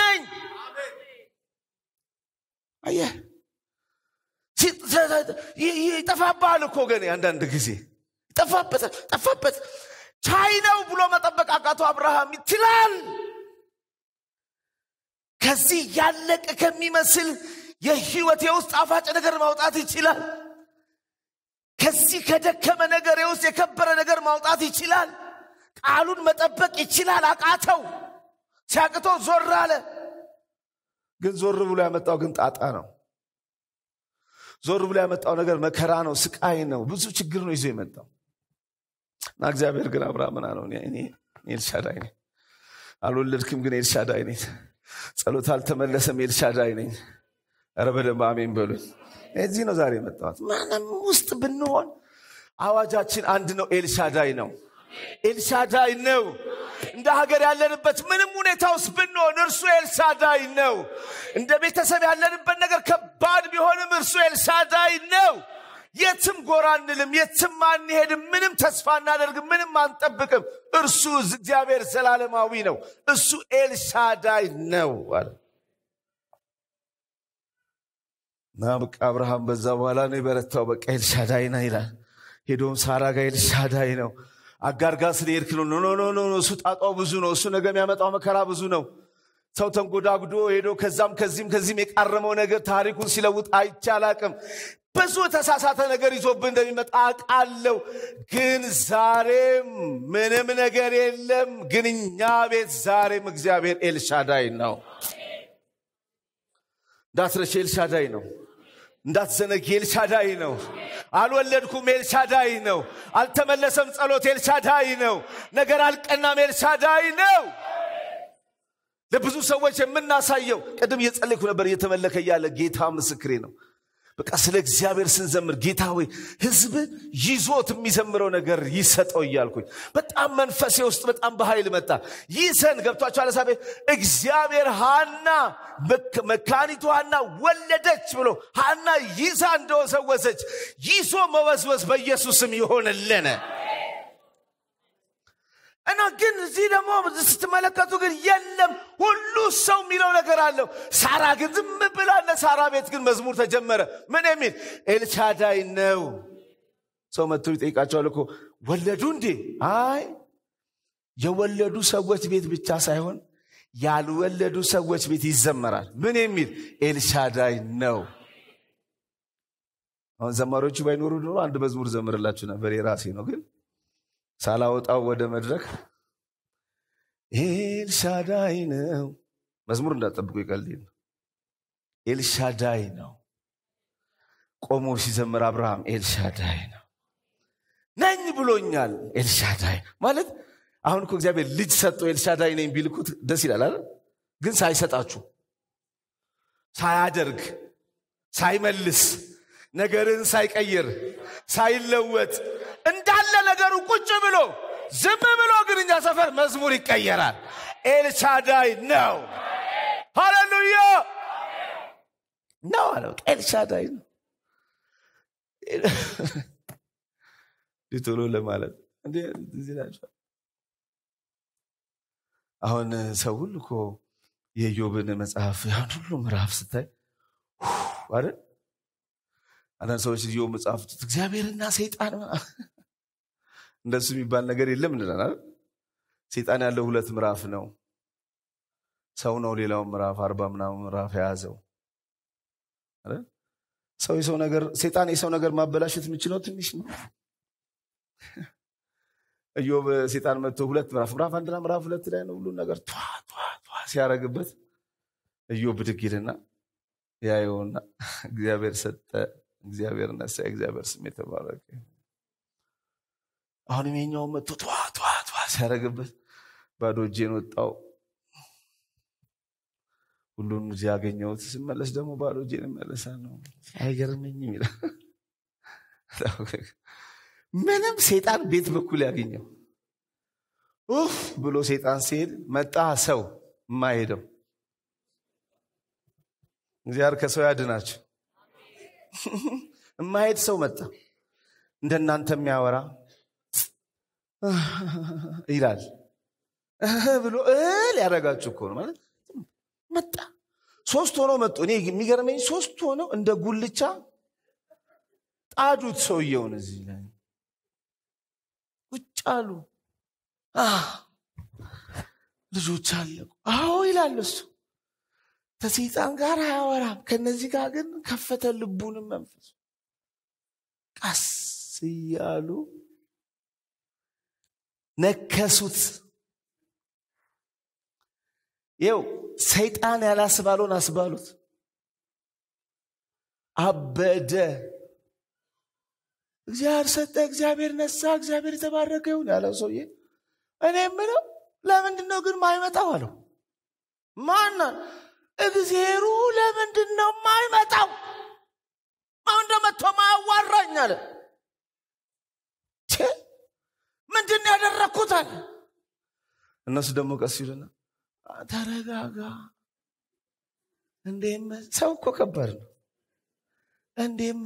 ነኝ። አየህ ይጠፋብሃል እኮ ገኔ አንዳንድ ጊዜ ጠፋበት ጠፋበት ቻይ ነው ብሎ መጠበቅ አቃቶ አብርሃም ይችላል ከዚህ ያለቀ ከሚመስል የህይወቴ ውስጥ ጣፋጭ ነገር ማውጣት ይችላል ከዚህ ከደከመ ነገር ውስጥ የከበረ ነገር ማውጣት ይችላል ቃሉን መጠበቅ ይችላል አቃተው ሲያቅቶ ዞር አለ ግን ዞር ብሎ ያመጣው ግን ጣጣ ነው ዞር ብሎ ያመጣው ነገር መከራ ነው ስቃይ ነው ብዙ ችግር ነው ይዞ የመጣው እና እግዚአብሔር ግን አብርሃምን አለው እኔ ኤልሻዳይ ነኝ አልወለድክም ግን ኤልሻዳይ ነኝ ጸሎት አልተመለሰም ኤልሻዳይ ነኝ ረ በደንብ አሜን በሉኝ እዚህ ነው ዛሬ መጣት ማንም ውስጥ ብንሆን አዋጃችን አንድ ነው ኤልሻዳይ ነው ኤልሻዳይ ነው እንደ ሀገር ያለንበት ምንም ሁኔታ ውስጥ ብንሆን እርሱ ኤልሳዳይ ነው እንደ ቤተሰብ ያለንበት ነገር ከባድ ቢሆንም እርሱ ኤልሳዳይ ነው የትም ጎራ አንልም፣ የትም አንሄድም፣ ምንም ተስፋ አናደርግም፣ ምንም አንጠብቅም። እርሱ እግዚአብሔር ዘላለማዊ ነው፣ እሱ ኤልሻዳይ ነው አለ። እና አብርሃም በዛ በኋላ ነው የበረታው። በቃ ኤልሻዳይ ነው ይላል። ሄዶም ሳራ ጋር ኤልሻዳይ ነው አጋር ጋር ስለሄድክ ነው። ኖ ኖ ኖ እሱ ጣጣው ብዙ ነው። እሱ ነገ የሚያመጣው መከራ ብዙ ነው። ሰው ተንጎዳጉዶ ሄዶ ከዛም ከዚህም ከዚህም የቃረመው ነገር ታሪኩን ሲለውጥ አይቼ አላቅም። ብዙ ተሳሳተ ነገር ይዞብን እንደሚመጣ አቃለው ግን ዛሬም ምንም ነገር የለም። ግን እኛ ቤት ዛሬም እግዚአብሔር ኤልሻዳይ ነው። እንዳትረሽ ኤልሻዳይ ነው። እንዳትዘነግ ኤልሻዳይ ነው። አልወለድኩም ኤልሻዳይ ነው። አልተመለሰም ጸሎት ኤልሻዳይ ነው። ነገር አልቀናም ኤልሻዳይ ነው። ለብዙ ሰዎች የምናሳየው ቅድም እየጸለይኩ ነበር እየተመለከ ያለ ጌታ ምስክሬ ነው። በቃ ስለ እግዚአብሔር ስንዘምር ጌታ ወይ ህዝብ ይዞት የሚዘምረው ነገር ይሰጠው እያልኩኝ በጣም መንፈሴ ውስጥ በጣም በኃይል መጣ ይዘን ገብቷቸው አለሳቤ እግዚአብሔር ሀና መካኒቱ ሀና ወለደች ብሎ ሀና ይዛ እንደወዘወዘች ይዞ መወዝወዝ በኢየሱስም ይሆንልን እና ግን እዚህ ደግሞ ስትመለከቱ ግን የለም ሁሉ ሰው የሚለው ነገር አለው ሳራ ግን ዝም ብላ ሳራ ቤት ግን መዝሙር ተጀመረ ምን የሚል ኤልሻዳይ ነው ሰው መጥቶ ይጠይቃቸዋል እኮ ወለዱ እንዴ አይ የወለዱ ሰዎች ቤት ብቻ ሳይሆን ያልወለዱ ሰዎች ቤት ይዘመራል ምን የሚል ኤልሻዳይ ነው አሁን ዘማሪዎቹ ባይኖሩ ኖሮ አንድ መዝሙር ዘምርላችሁ ነበር የራሴ ነው ግን ሳላወጣው ወደ መድረክ (laughs) ኤልሻዳይ ነው። መዝሙር እንዳጠብቁ ይቀል ኤልሻዳይ ነው። ቆሞ ሲዘምር አብርሃም ኤልሻዳይ ነው ነኝ ብሎኛል። ኤልሻዳይ ማለት አሁን እኮ እግዚአብሔር ልጅ ሰጥቶ ኤልሻዳይ ነኝ ቢልኩት ደስ ይላል አይደል? ግን ሳይሰጣችሁ ሳያደርግ ሳይመልስ ነገርን ሳይቀይር ሳይለወጥ እንዳለ ነገሩ ቁጭ ብሎ ዝም ብሎ ግን እኛ ሰፈር መዝሙር ይቀየራል። ኤልሻዳይ ነው። ሃሌሉያ ነው አለው። ኤልሻዳይ ነው ቶሎ ለማለት አሁን ሰው ሁሉ እኮ የዮብን መጽሐፍ ያን ሁሉ ምዕራፍ ስታይ አይደል አንዳንድ ሰዎች ዮ መጽሐፍ እግዚአብሔርና ሰይጣን (laughs) እንደሱ የሚባል ነገር የለም እንለናል። ሰይጣን ያለው ሁለት ምዕራፍ ነው። ሰው ነው ሌላው ምዕራፍ አርባ ምናምን ምዕራፍ የያዘው ሰው የሰው ነገር ሴጣን የሰው ነገር ማበላሸት የሚችለው ትንሽ ነው። እዮ (laughs) በሴጣን መጥቶ ሁለት ምራፍ ምራፍ አንድና ምራፍ ሁለት ላይ ነው ሁሉን ነገር ቷ ቷ ቷ ሲያረግበት እዮብ ብድግ ይልና ያየውና (laughs) እግዚአብሔር ሰጠ እግዚአብሔር ነሳ። እግዚአብሔር ስም የተባረከ አሁን የኛው መጥቶ ተዋ ሲያደረግበት ቷ ባዶ እጄን ወጣው። ሁሉን እዚ ያገኘውት ስመለስ ደግሞ ባዶ እጄን ነው አይገርመኝም ሚ ምንም ሴጣን ቤት በኩል ያገኘው ኡፍ ብሎ ሴጣን ሲሄድ መጣ ሰው ማሄደው እግዚአብሔር ከሰው ያድናቸው። የማሄድ ሰው መጣ እንደናንተ የሚያወራ ይላል ብሎ ሊያደረጋችሁ እኮ ነው ማለት መጣ ሶስት ሆነው መጡ እኔ የሚገርመኝ ሶስት ሆነው እንደ ጉልቻ ጣዱት ሰውየውን እዚህ ላይ ውጭ አሉ ልጆች አለቁ አዎ ይላል እሱ ከሰይጣን ጋር አያወራም። ከነዚህ ጋር ግን ከፈተ ልቡንም መንፈሱ። ቀስ እያሉ ነከሱት። ይው ሰይጣን ያላስባለውን አስባሉት። አበደ። እግዚአብሔር ሰጠ፣ እግዚአብሔር ነሳ፣ እግዚአብሔር የተባረከ ይሁን ያለው ሰውዬ እኔ የምለው ለምንድን ነው ግን ማይመጣው አለው ማናን እግዚአብሔሩ ለምንድን ነው የማይመጣው? አሁን እንደመጥቶ ማያዋራኝ አለ። ምንድን ያደረግኩት አለ። እነሱ ደግሞ ቀስ ይሉና ተረጋጋ፣ ሰው እኮ ከባድ ነው።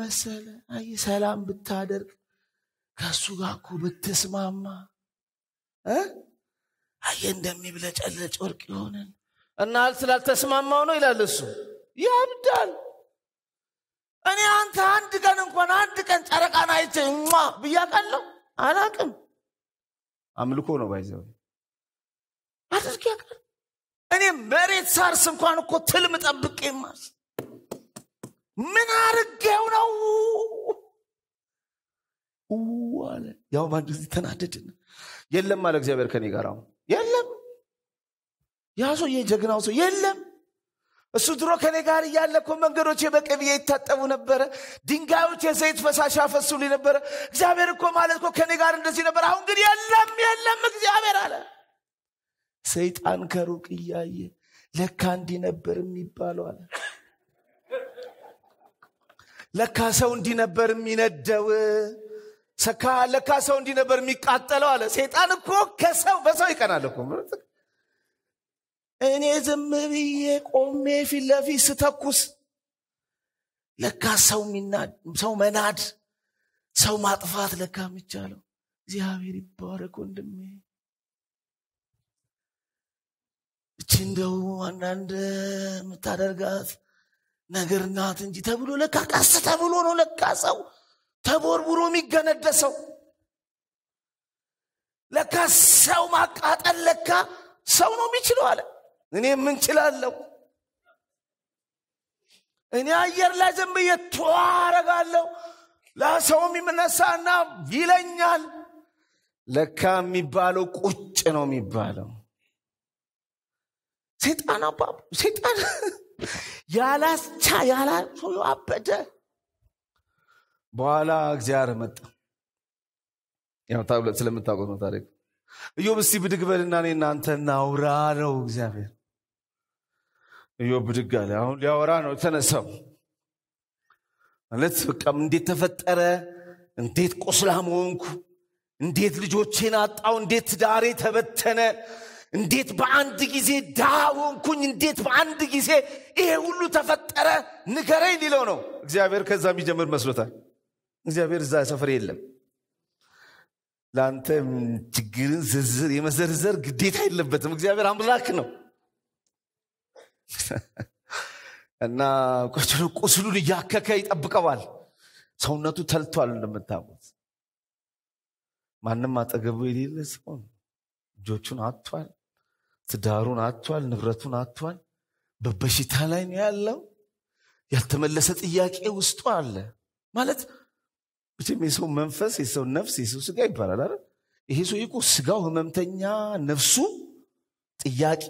መሰለ አይ ሰላም ብታደርግ ከእሱ ጋር እኮ ብትስማማ አየ እንደሚብለጨለጭ ወርቅ ይሆናል እና ስላልተስማማው ነው ይላል እሱ ያብዳል እኔ አንተ አንድ ቀን እንኳን አንድ ቀን ጨረቃን አይቼ እሟ ብያቃለሁ አላቅም አምልኮ ነው ባይዘው አድርግ ያቃል እኔ መሬት ሳርስ እንኳን እኮ ትልም ጠብቄ ማስ ምን አርጌው ነው አለ ያው በአንድ ጊዜ ተናደድን የለም አለ እግዚአብሔር ከኔ ጋር አሁን የለም ያ ሰውዬ ጀግናው ሰው የለም እሱ ድሮ ከኔ ጋር እያለ እኮ መንገዶች በቅብዬ ይታጠቡ ነበረ ድንጋዮች የዘይት ፈሳሽ ያፈሱልኝ ነበረ እግዚአብሔር እኮ ማለት እኮ ከኔ ጋር እንደዚህ ነበር አሁን ግን የለም የለም እግዚአብሔር አለ ሰይጣን ከሩቅ እያየ ለካ እንዲህ ነበር የሚባለው አለ ለካ ሰው እንዲህ ነበር የሚነደው ለካ ሰው እንዲህ ነበር የሚቃጠለው አለ ሰይጣን እኮ ከሰው በሰው ይቀናል እኮ እኔ ዝም ብዬ ቆሜ ፊት ለፊት ስተኩስ ለካ ሰው ሰው መናድ ሰው ማጥፋት ለካ የሚቻለው እግዚአብሔር ይባረክ ወንድሜ እቺ እንደው አንዳንድ የምታደርጋት ነገር ናት እንጂ ተብሎ ለካ ቀስ ተብሎ ነው ለካ ሰው ተቦርቡሮ የሚገነደሰው ለካ ሰው ማቃጠል ለካ ሰው ነው የሚችለው አለ እኔ ምን ችላለሁ? እኔ አየር ላይ ዝም ብዬ ተዋረጋለሁ ለሰውም ይመነሳና ይለኛል ለካ የሚባለው ቁጭ ነው የሚባለው ሴጣን አባ ሴጣን (laughs) ያላስቻ ያላ አበደ በኋላ እግዚአብሔር መጣ ያው ስለምታውቁት ነው ታሪክ እዮብ እስቲ ብድግበልና እኔ እናንተ እናውራ ነው እግዚአብሔር እዮብ ብድግ አለ። አሁን ሊያወራ ነው የተነሳው። ማለት በቃ እንዴት ተፈጠረ፣ እንዴት ቆስላም ሆንኩ፣ እንዴት ልጆቼን አጣው፣ እንዴት ትዳሬ ተበተነ፣ እንዴት በአንድ ጊዜ ድሃ ሆንኩኝ፣ እንዴት በአንድ ጊዜ ይሄ ሁሉ ተፈጠረ ንገረኝ ሊለው ነው። እግዚአብሔር ከዛ የሚጀምር መስሎታል። እግዚአብሔር እዛ ሰፈር የለም። ለአንተ ችግርን ዝርዝር የመዘርዘር ግዴታ የለበትም። እግዚአብሔር አምላክ ነው። (laughs) እና ቁስሉን እያከከ ይጠብቀዋል። ሰውነቱ ተልቷል። እንደምታውቁት ማንም አጠገቡ የሌለ ሲሆን እጆቹን አቷል ትዳሩን አቷል ንብረቱን አቷል በበሽታ ላይ ነው ያለው። ያልተመለሰ ጥያቄ ውስጡ አለ ማለት መቼም የሰው መንፈስ የሰው ነፍስ የሰው ስጋ ይባላል አይደል? ይሄ ሰው ስጋው ህመምተኛ ነፍሱ ጥያቄ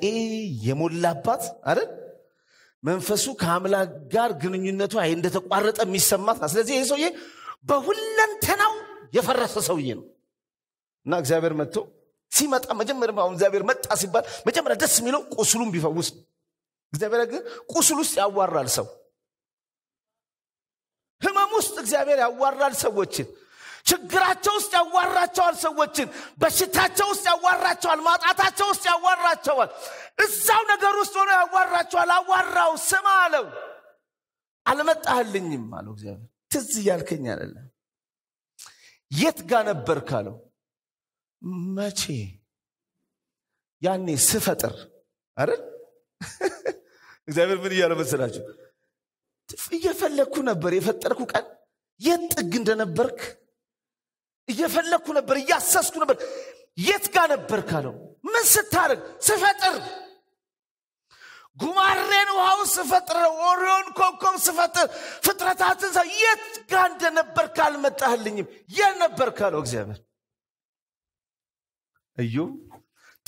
የሞላባት አይደል? መንፈሱ ከአምላክ ጋር ግንኙነቱ አይ እንደተቋረጠ የሚሰማት ናት። ስለዚህ ይህ ሰውዬ በሁለንተናው የፈረሰ ሰውዬ ነው እና እግዚአብሔር መጥቶ ሲመጣ መጀመሪያ አሁን እግዚአብሔር መጣ ሲባል መጀመሪያ ደስ የሚለው ቁስሉን ቢፈውስ እግዚአብሔር ግን ቁስል ውስጥ ያዋራል ሰው ህመም ውስጥ እግዚአብሔር ያዋራል ሰዎችን ችግራቸው ውስጥ ያዋራቸዋል ሰዎችን በሽታቸው ውስጥ ያዋራቸዋል ማጣታቸው ውስጥ ያዋራቸዋል እዛው ነገር ውስጥ ሆኖ ያዋራቸዋል አዋራው ስም አለው አልመጣህልኝም አለው እግዚአብሔር ትዝ እያልከኝ አይደለም የት ጋ ነበር ካለው መቼ ያኔ ስፈጥር አይደል እግዚአብሔር ምን እያለ መሰላችሁ እየፈለግኩ ነበር የፈጠርኩ ቀን የት ጥግ እንደነበርክ እየፈለግኩ ነበር እያሰስኩ ነበር የት ጋር ነበር ካለው ምን ስታደርግ ስፈጥር ጉማሬን ውሃው ስፈጥረ ኦሪዮን ኮከብ ስፈጥር ፍጥረታትን ሰ የት ጋ እንደነበር ካልመጣህልኝም የት ነበር ካለው እግዚአብሔር እዩ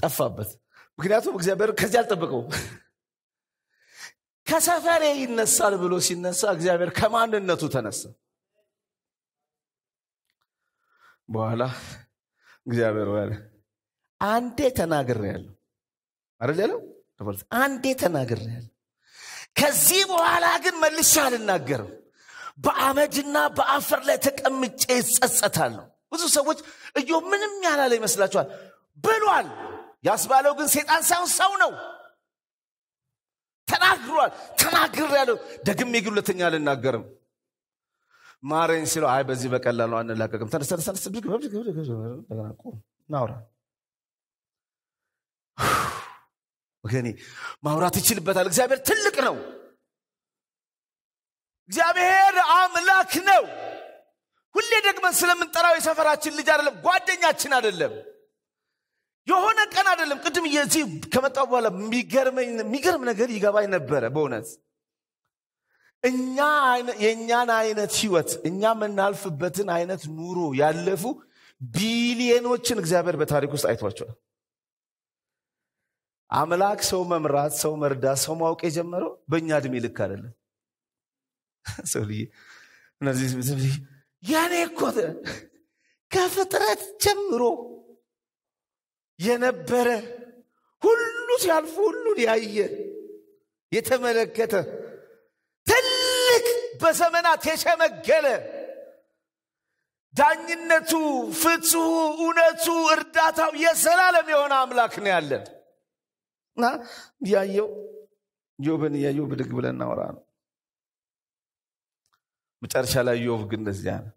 ጠፋበት ምክንያቱም እግዚአብሔር ከዚህ አልጠበቀው ከሰፈሬ ይነሳል ብሎ ሲነሳ እግዚአብሔር ከማንነቱ ተነሳ በኋላ እግዚአብሔር ያለ አንዴ ተናግር ያለው አይደል አንዴ ተናግር ያለው ከዚህ በኋላ ግን መልሼ አልናገርም በአመድና በአፈር ላይ ተቀምጬ ይጸጸታለሁ ብዙ ሰዎች እዮ ምንም ያላለ ይመስላችኋል ብሏል ያስባለው ግን ሴጣን ሳይሆን ሰው ነው ተናግሯል ተናግር ያለው ደግሜ ግን ሁለተኛ አልናገርም ማረኝ ሲለው አይ በዚህ በቀላሉ አንላቀቅም ተነስተነስተነስ ወገኔ ማውራት ይችልበታል እግዚአብሔር ትልቅ ነው እግዚአብሔር አምላክ ነው ሁሌ ደግመን ስለምንጠራው የሰፈራችን ልጅ አይደለም ጓደኛችን አይደለም የሆነ ቀን አይደለም ቅድም የዚህ ከመጣው በኋላ የሚገርም ነገር ይገባኝ ነበረ በእውነት እኛ የእኛን አይነት ህይወት እኛ የምናልፍበትን አይነት ኑሮ ያለፉ ቢሊዮኖችን እግዚአብሔር በታሪክ ውስጥ አይቷቸዋል አምላክ ሰው መምራት ሰው መርዳት ሰው ማወቅ የጀመረው በእኛ እድሜ ልክ አይደለም ልዬ (laughs) እነዚህ ያኔ እኮ ከፍጥረት ጀምሮ የነበረ ሁሉ ሲያልፉ ሁሉን ያየ የተመለከተ በዘመናት የሸመገለ ዳኝነቱ፣ ፍትሁ፣ እውነቱ፣ እርዳታው የዘላለም የሆነ አምላክ ነው ያለን እና ያየው ዮብን እያየው ብድግ ብለን እናወራ ነው። መጨረሻ ላይ ዮብ ግን እንደዚያ ነው።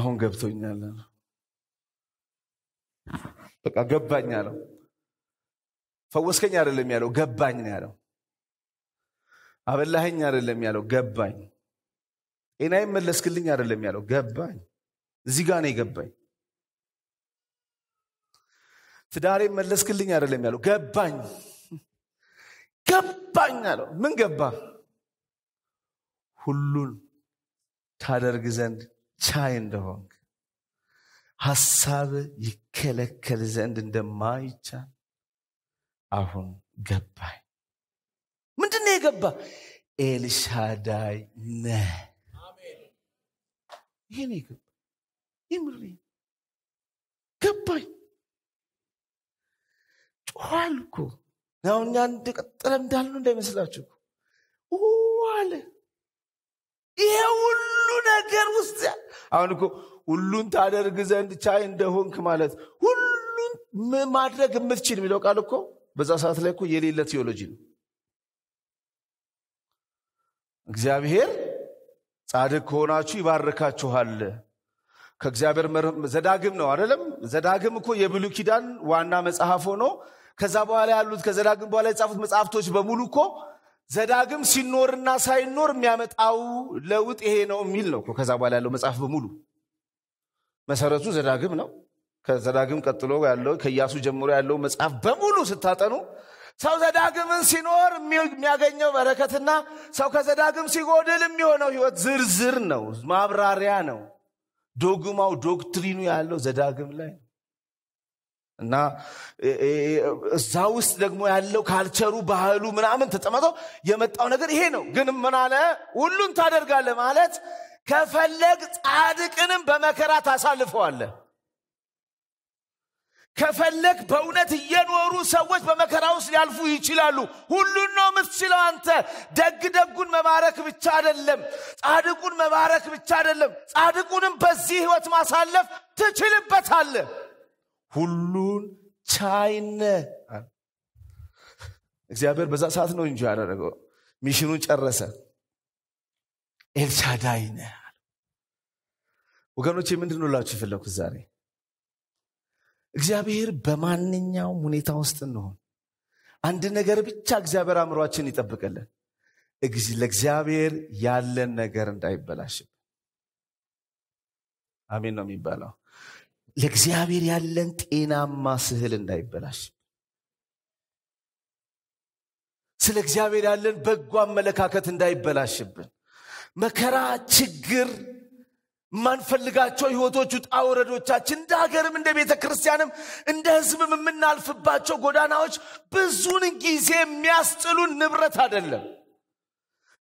አሁን ገብቶኛል፣ በቃ ገባኝ አለው። ፈወስከኝ አይደለም ያለው ገባኝ ነው ያለው። አበላኸኝ አይደለም ያለው ገባኝ። ኤናይም መለስክልኝ አይደለም ያለው ገባኝ። እዚህ ጋር ነው የገባኝ። ትዳሬም መለስክልኝ አይደለም ያለው ገባኝ። ገባኝ አለው። ምን ገባ? ሁሉን ታደርግ ዘንድ ቻይ እንደሆንክ ሀሳብ ይከለከል ዘንድ እንደማይቻል አሁን ገባኝ። ምንድን ነው የገባ ኤልሻዳይ ነ ይሄ ነው የገባ ይምሪ ገባኝ ጮኋል እኛ እንደቀጠለ እንዳልነው እንዳይመስላችሁ አለ ይሄ ሁሉ ነገር ውስጥ አሁን እኮ ሁሉን ታደርግ ዘንድ ቻይ እንደሆንክ ማለት ሁሉን ማድረግ የምትችል የሚለው ቃል እኮ በዛ ሰዓት ላይ እኮ የሌለ ቴዎሎጂ ነው እግዚአብሔር ጻድቅ ከሆናችሁ ይባርካችኋል። ከእግዚአብሔር ዘዳግም ነው አይደለም? ዘዳግም እኮ የብሉ ኪዳን ዋና መጽሐፍ ሆኖ ከዛ በኋላ ያሉት ከዘዳግም በኋላ የጻፉት መጽሐፍቶች በሙሉ እኮ ዘዳግም ሲኖርና ሳይኖር የሚያመጣው ለውጥ ይሄ ነው የሚል ነው። ከዛ በኋላ ያለው መጽሐፍ በሙሉ መሰረቱ ዘዳግም ነው። ከዘዳግም ቀጥሎ ያለው ከኢያሱ ጀምሮ ያለው መጽሐፍ በሙሉ ስታጠኑ ሰው ዘዳግምን ሲኖር የሚያገኘው በረከትና ሰው ከዘዳግም ሲጎድል የሚሆነው ህይወት ዝርዝር ነው፣ ማብራሪያ ነው። ዶግማው ዶክትሪኑ ያለው ዘዳግም ላይ እና እዛ ውስጥ ደግሞ ያለው ካልቸሩ ባህሉ ምናምን ተጠመጠው የመጣው ነገር ይሄ ነው። ግን ምን አለ? ሁሉን ታደርጋለህ ማለት ከፈለግ ጻድቅንም በመከራ ታሳልፈዋለህ። ከፈለግ በእውነት እየኖሩ ሰዎች በመከራ ውስጥ ሊያልፉ ይችላሉ። ሁሉን ነው የምትችለው አንተ። ደግ ደጉን መባረክ ብቻ አይደለም፣ ጻድቁን መባረክ ብቻ አይደለም፣ ጻድቁንም በዚህ ህይወት ማሳለፍ ትችልበታለ ሁሉን ቻይነ እግዚአብሔር በዛ ሰዓት ነው እንጂ ያደረገው። ሚሽኑን ጨረሰ። ኤልሻዳይ ወገኖቼ። ምንድን ላችሁ ዛሬ እግዚአብሔር በማንኛውም ሁኔታ ውስጥ እንሆን አንድ ነገር ብቻ እግዚአብሔር አእምሯችን ይጠብቅልን ለእግዚአብሔር ያለን ነገር እንዳይበላሽብን አሜን ነው የሚባለው ለእግዚአብሔር ያለን ጤናማ ስህል እንዳይበላሽ ስለ እግዚአብሔር ያለን በጎ አመለካከት እንዳይበላሽብን መከራ ችግር ማንፈልጋቸው ህይወቶች ውጣ ወረዶቻችን እንደ ሀገርም እንደ ቤተ ክርስቲያንም እንደ ህዝብም የምናልፍባቸው ጎዳናዎች ብዙን ጊዜ የሚያስጥሉን ንብረት አይደለም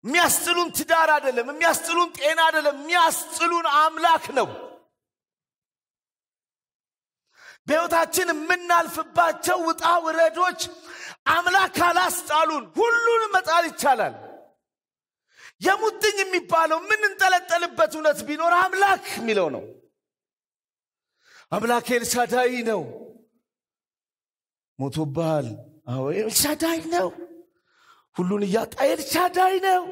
የሚያስጥሉን ትዳር አይደለም የሚያስጥሉን ጤና አይደለም የሚያስጥሉን አምላክ ነው በሕይወታችን የምናልፍባቸው ውጣ ውረዶች አምላክ አላስጣሉን ሁሉንም መጣል ይቻላል የሙጥኝ የሚባለው የምንንጠለጠልበት እውነት ቢኖር አምላክ የሚለው ነው። አምላክ ኤልሻዳይ ነው። ሞቶብሃል። አዎ ኤልሻዳይ ነው። ሁሉን እያጣ ኤልሻዳይ ነው።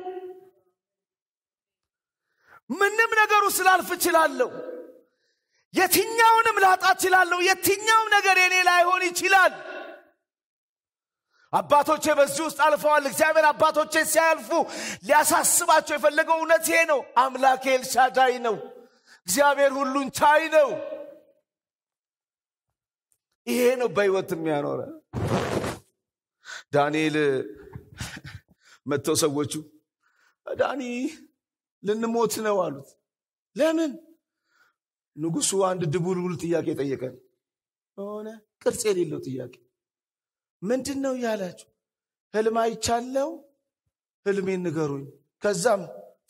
ምንም ነገሩ ስላልፍ እችላለሁ። የትኛውንም ላጣ እችላለሁ። የትኛውም ነገር የኔ ላይሆን ይችላል። አባቶቼ በዚህ ውስጥ አልፈዋል። እግዚአብሔር አባቶቼ ሲያልፉ ሊያሳስባቸው የፈለገው እውነት ይሄ ነው። አምላኬ ኤልሻዳይ ነው። እግዚአብሔር ሁሉን ቻይ ነው። ይሄ ነው በህይወት የሚያኖረ ዳንኤል መጥተው ሰዎቹ ዳኒ ልንሞት ነው አሉት። ለምን? ንጉሱ አንድ ድቡልቡል ጥያቄ ጠየቀን። ሆነ ቅርጽ የሌለው ጥያቄ ምንድን ነው እያላችሁ ህልም አይቻለው ህልሜን ንገሩኝ ከዛም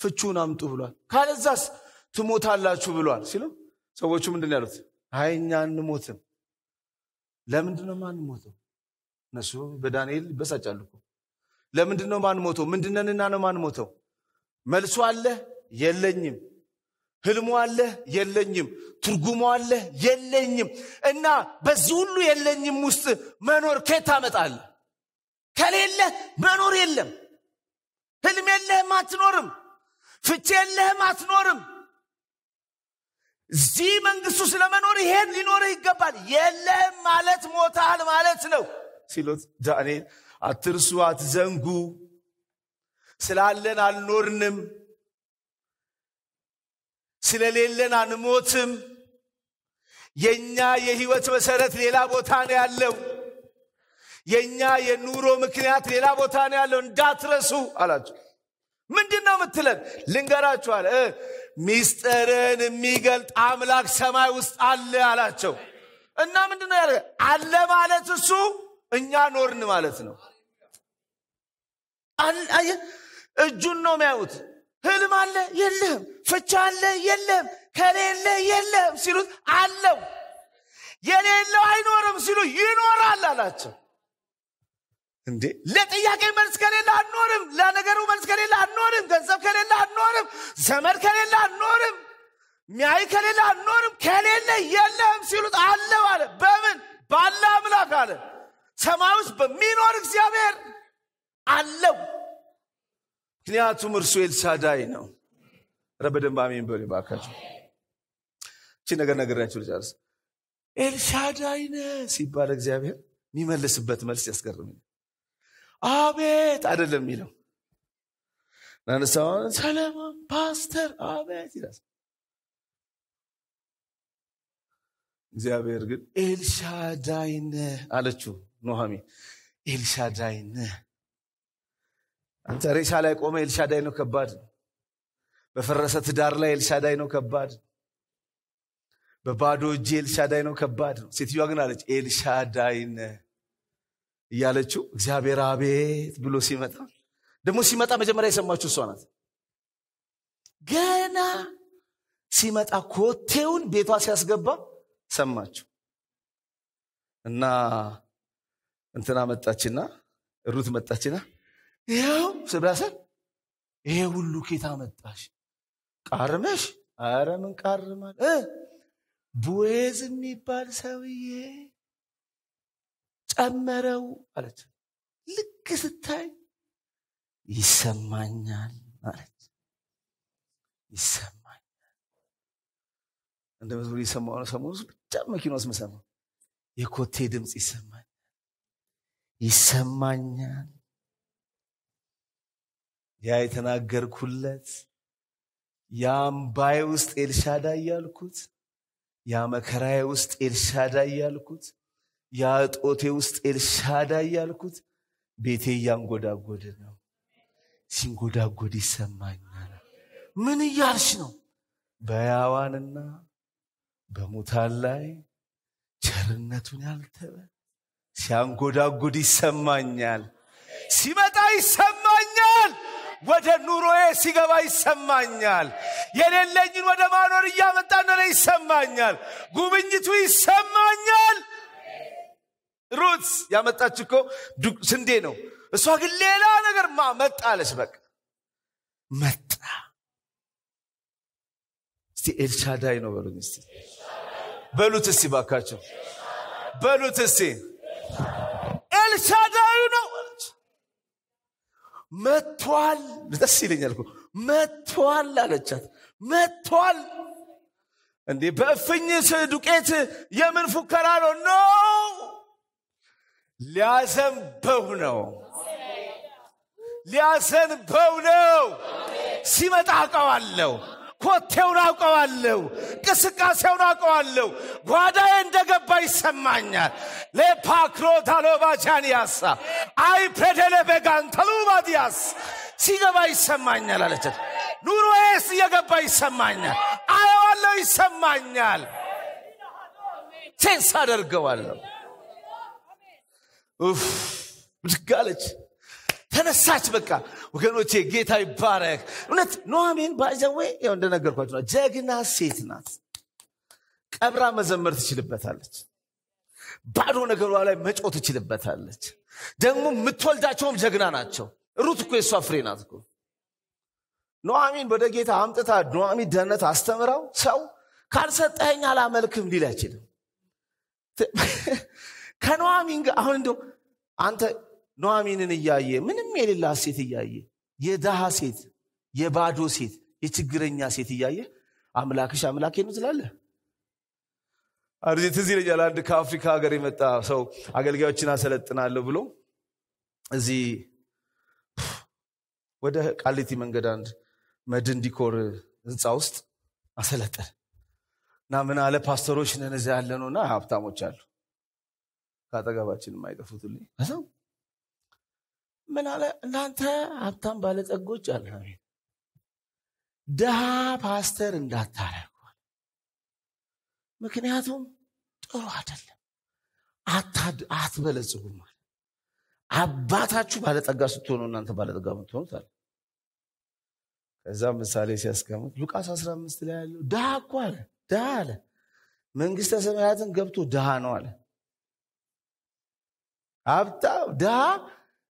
ፍቹን አምጡ ብሏል ካለዛስ ትሞታላችሁ ብሏል ሲሉ ሰዎቹ ምንድን ያሉት አይ እኛ አንሞትም ለምንድን ነው ማንሞተው እነሱ በዳንኤል ይበሳጫሉ ለምንድን ነው ማንሞተው ምንድነንና ነው ማንሞተው መልሱ አለ የለኝም ህልሙ አለ የለኝም ትርጉሙ አለ የለኝም እና በዚህ ሁሉ የለኝም ውስጥ መኖር ከየት አመጣል ከሌለ መኖር የለም ህልም የለህም አትኖርም ፍቼ የለህም አትኖርም እዚህ መንግስቱ ስለመኖር ይሄን ሊኖርህ ይገባል የለህም ማለት ሞታል ማለት ነው ሲሉት ዳንኤል አትርሱ አትዘንጉ ስላለን አልኖርንም ስለሌለን አንሞትም። የእኛ የህይወት መሰረት ሌላ ቦታ ነው ያለው። የእኛ የኑሮ ምክንያት ሌላ ቦታ ነው ያለው፣ እንዳትረሱ አላቸው። ምንድን ነው የምትለን? ልንገራችኋል። ሚስጥርን የሚገልጥ አምላክ ሰማይ ውስጥ አለ አላቸው። እና ምንድን ነው ያለ አለ ማለት እሱ እኛ ኖርን ማለት ነው። እጁን ነው የሚያዩት። ህልም አለ የለም፣ ፍቻ አለ የለም፣ ከሌለ የለም ሲሉት አለው፣ የሌለው አይኖርም ሲሉ ይኖራል አላቸው። እንዴ ለጥያቄ መልስ ከሌለ አንኖርም፣ ለነገሩ መልስ ከሌለ አንኖርም፣ ገንዘብ ከሌለ አንኖርም፣ ዘመድ ከሌለ አንኖርም፣ ሚያይ ከሌለ አንኖርም፣ ከሌለ የለም ሲሉት አለው አለ። በምን ባለ አምላክ አለ። ሰማይ ውስጥ በሚኖር እግዚአብሔር አለው ምክንያቱም እርሱ ኤልሳዳይ ነው ረ በደንብ አሜን በሉ ባካቸው እቺ ነገር ነገራችሁ ልጨርስ ኤልሳዳይ ነ ሲባል እግዚአብሔር የሚመልስበት መልስ ያስገርምኝ አቤት አይደለም የሚለው ናነሳሁን ሰለሞን ፓስተር አቤት ይላል እግዚአብሔር ግን ኤልሻዳይነ አለችው ኖሃሚ ኤልሻዳይነ አንተ ሬሳ ላይ ቆመ ኤልሻዳይ ነው ከባድ በፈረሰ ትዳር ላይ ኤልሻዳይ ነው ከባድ በባዶ እጅ ኤልሻዳይ ነው ከባድ ነው ሴትዮዋ ግን አለች ኤልሻዳይ እያለችው እግዚአብሔር አቤት ብሎ ሲመጣ ደግሞ ሲመጣ መጀመሪያ የሰማችሁ እሷ ናት ገና ሲመጣ ኮቴውን ቤቷ ሲያስገባ ሰማችሁ እና እንትና መጣችና ሩት መጣችና ይኸው ስብራስል ይሄ ሁሉ ኬት መጣሽ ቃርመሽ? አረ ምን ቃርማል? ቡዌዝ የሚባል ሰውዬ ጨመረው አለች። ልክ ስታይ ይሰማኛል ማለት ይሰማኛል። እንደ መዝሙር የሰማው ነው። ሰሞኑ ብቻ መኪና ስመሰማ የኮቴ ድምፅ ይሰማኛል ይሰማኛል ያ የተናገርኩለት ያም ውስጥ ኤልሻዳይ ያልኩት ያ ውስጥ ኤልሻዳይ ያልኩት የአጦቴ ውስጥ ኤልሻዳይ ያልኩት ቤቴ እያንጎዳጎደ ነው። ሲንጎዳጎድ ይሰማኛል። ምን እያልሽ ነው? በያዋንና በሙታን ላይ ቸርነቱን ያልተበ ሲያንጎዳጎድ ይሰማኛል። ሲመጣ ይሰማ ወደ ኑሮዬ ሲገባ ይሰማኛል። የሌለኝን ወደ ማኖር እያመጣ እንደሆነ ይሰማኛል። ጉብኝቱ ይሰማኛል። ሩት ያመጣች እኮ ስንዴ ነው። እሷ ግን ሌላ ነገር ማ መጣ አለች። በቃ መጣ። እስቲ ኤልሻዳይ ነው በሉኝ። በሉት እስቲ ባካቸው በሉት እስቲ መጥቷል። ደስ ይለኛል። መጥቷል አለቻት። መጥቷል እንዴ! በእፍኝት ዱቄት የምን ፉከራ ነው? ኖ ሊያዘንበው ነው፣ ሊያዘንበው ነው። ሲመጣ አውቀዋለሁ። ኮቴውን አውቀዋለሁ፣ እንቅስቃሴውን አውቀዋለሁ። ጓዳዬ እንደገባ ይሰማኛል። ሌፓክሮ ታሎባቻን ያሳ አይ ፕሬደለ በጋን ተሉባት ያስ ሲገባ ይሰማኛል አለች። ኑሮዬስ እየገባ ይሰማኛል፣ አየዋለሁ፣ ይሰማኛል፣ ሴንስ አደርገዋለሁ። ብድግ አለች፣ ተነሳች። በቃ ወገኖቼ ጌታ ይባረክ እውነት ኖሚን ባዘዌ ያው እንደነገርኳቸው ጀግና ሴት ናት ቀብራ መዘመር ትችልበታለች ባዶ ነገሯ ላይ መጮ ትችልበታለች ደግሞ የምትወልዳቸውም ጀግና ናቸው ሩት እኮ የእሷ ፍሬ ናት እኮ ኖአሚን ወደ ጌታ አምጥታ ኖአሚን ደህነት አስተምረው ሰው ካልሰጠኸኝ አላመልክም ሊል አይችልም (laughs) ከኖአሚን ጋር አሁን እንደ አንተ ኑኃሚንን እያየ ምንም የሌላ ሴት እያየ የድሃ ሴት፣ የባዶ ሴት፣ የችግረኛ ሴት እያየ አምላክሽ አምላኬ ነው ትላለህ። አርዚ ትዝ ይለኛል። አንድ ከአፍሪካ ሀገር የመጣ ሰው አገልጋዮችን አሰለጥናለሁ ብሎ እዚህ ወደ ቃሊቲ መንገድ አንድ መድን ዲኮር ህንፃ ውስጥ አሰለጠን እና ምን አለ ፓስተሮች ነን እዚያ ያለ ነው እና ሀብታሞች አሉ ከአጠገባችን የማይጠፉትልኝ ምን አለ እናንተ ሀብታም ባለጸጎች አለ ድሃ ፓስተር እንዳታረጉ ምክንያቱም ጥሩ አይደለም አትበለጽጉ ማለት አባታችሁ ባለጠጋ ስትሆኑ እናንተ ባለጸጋ ምትሆኑት አለ ከዛ ምሳሌ ሲያስቀምጥ ሉቃስ 15 ላይ ያለው ድሃ እኮ አለ ድሃ አለ መንግስተ ሰማያትን ገብቶ ድሃ ነው አለ ሀብታ ድሃ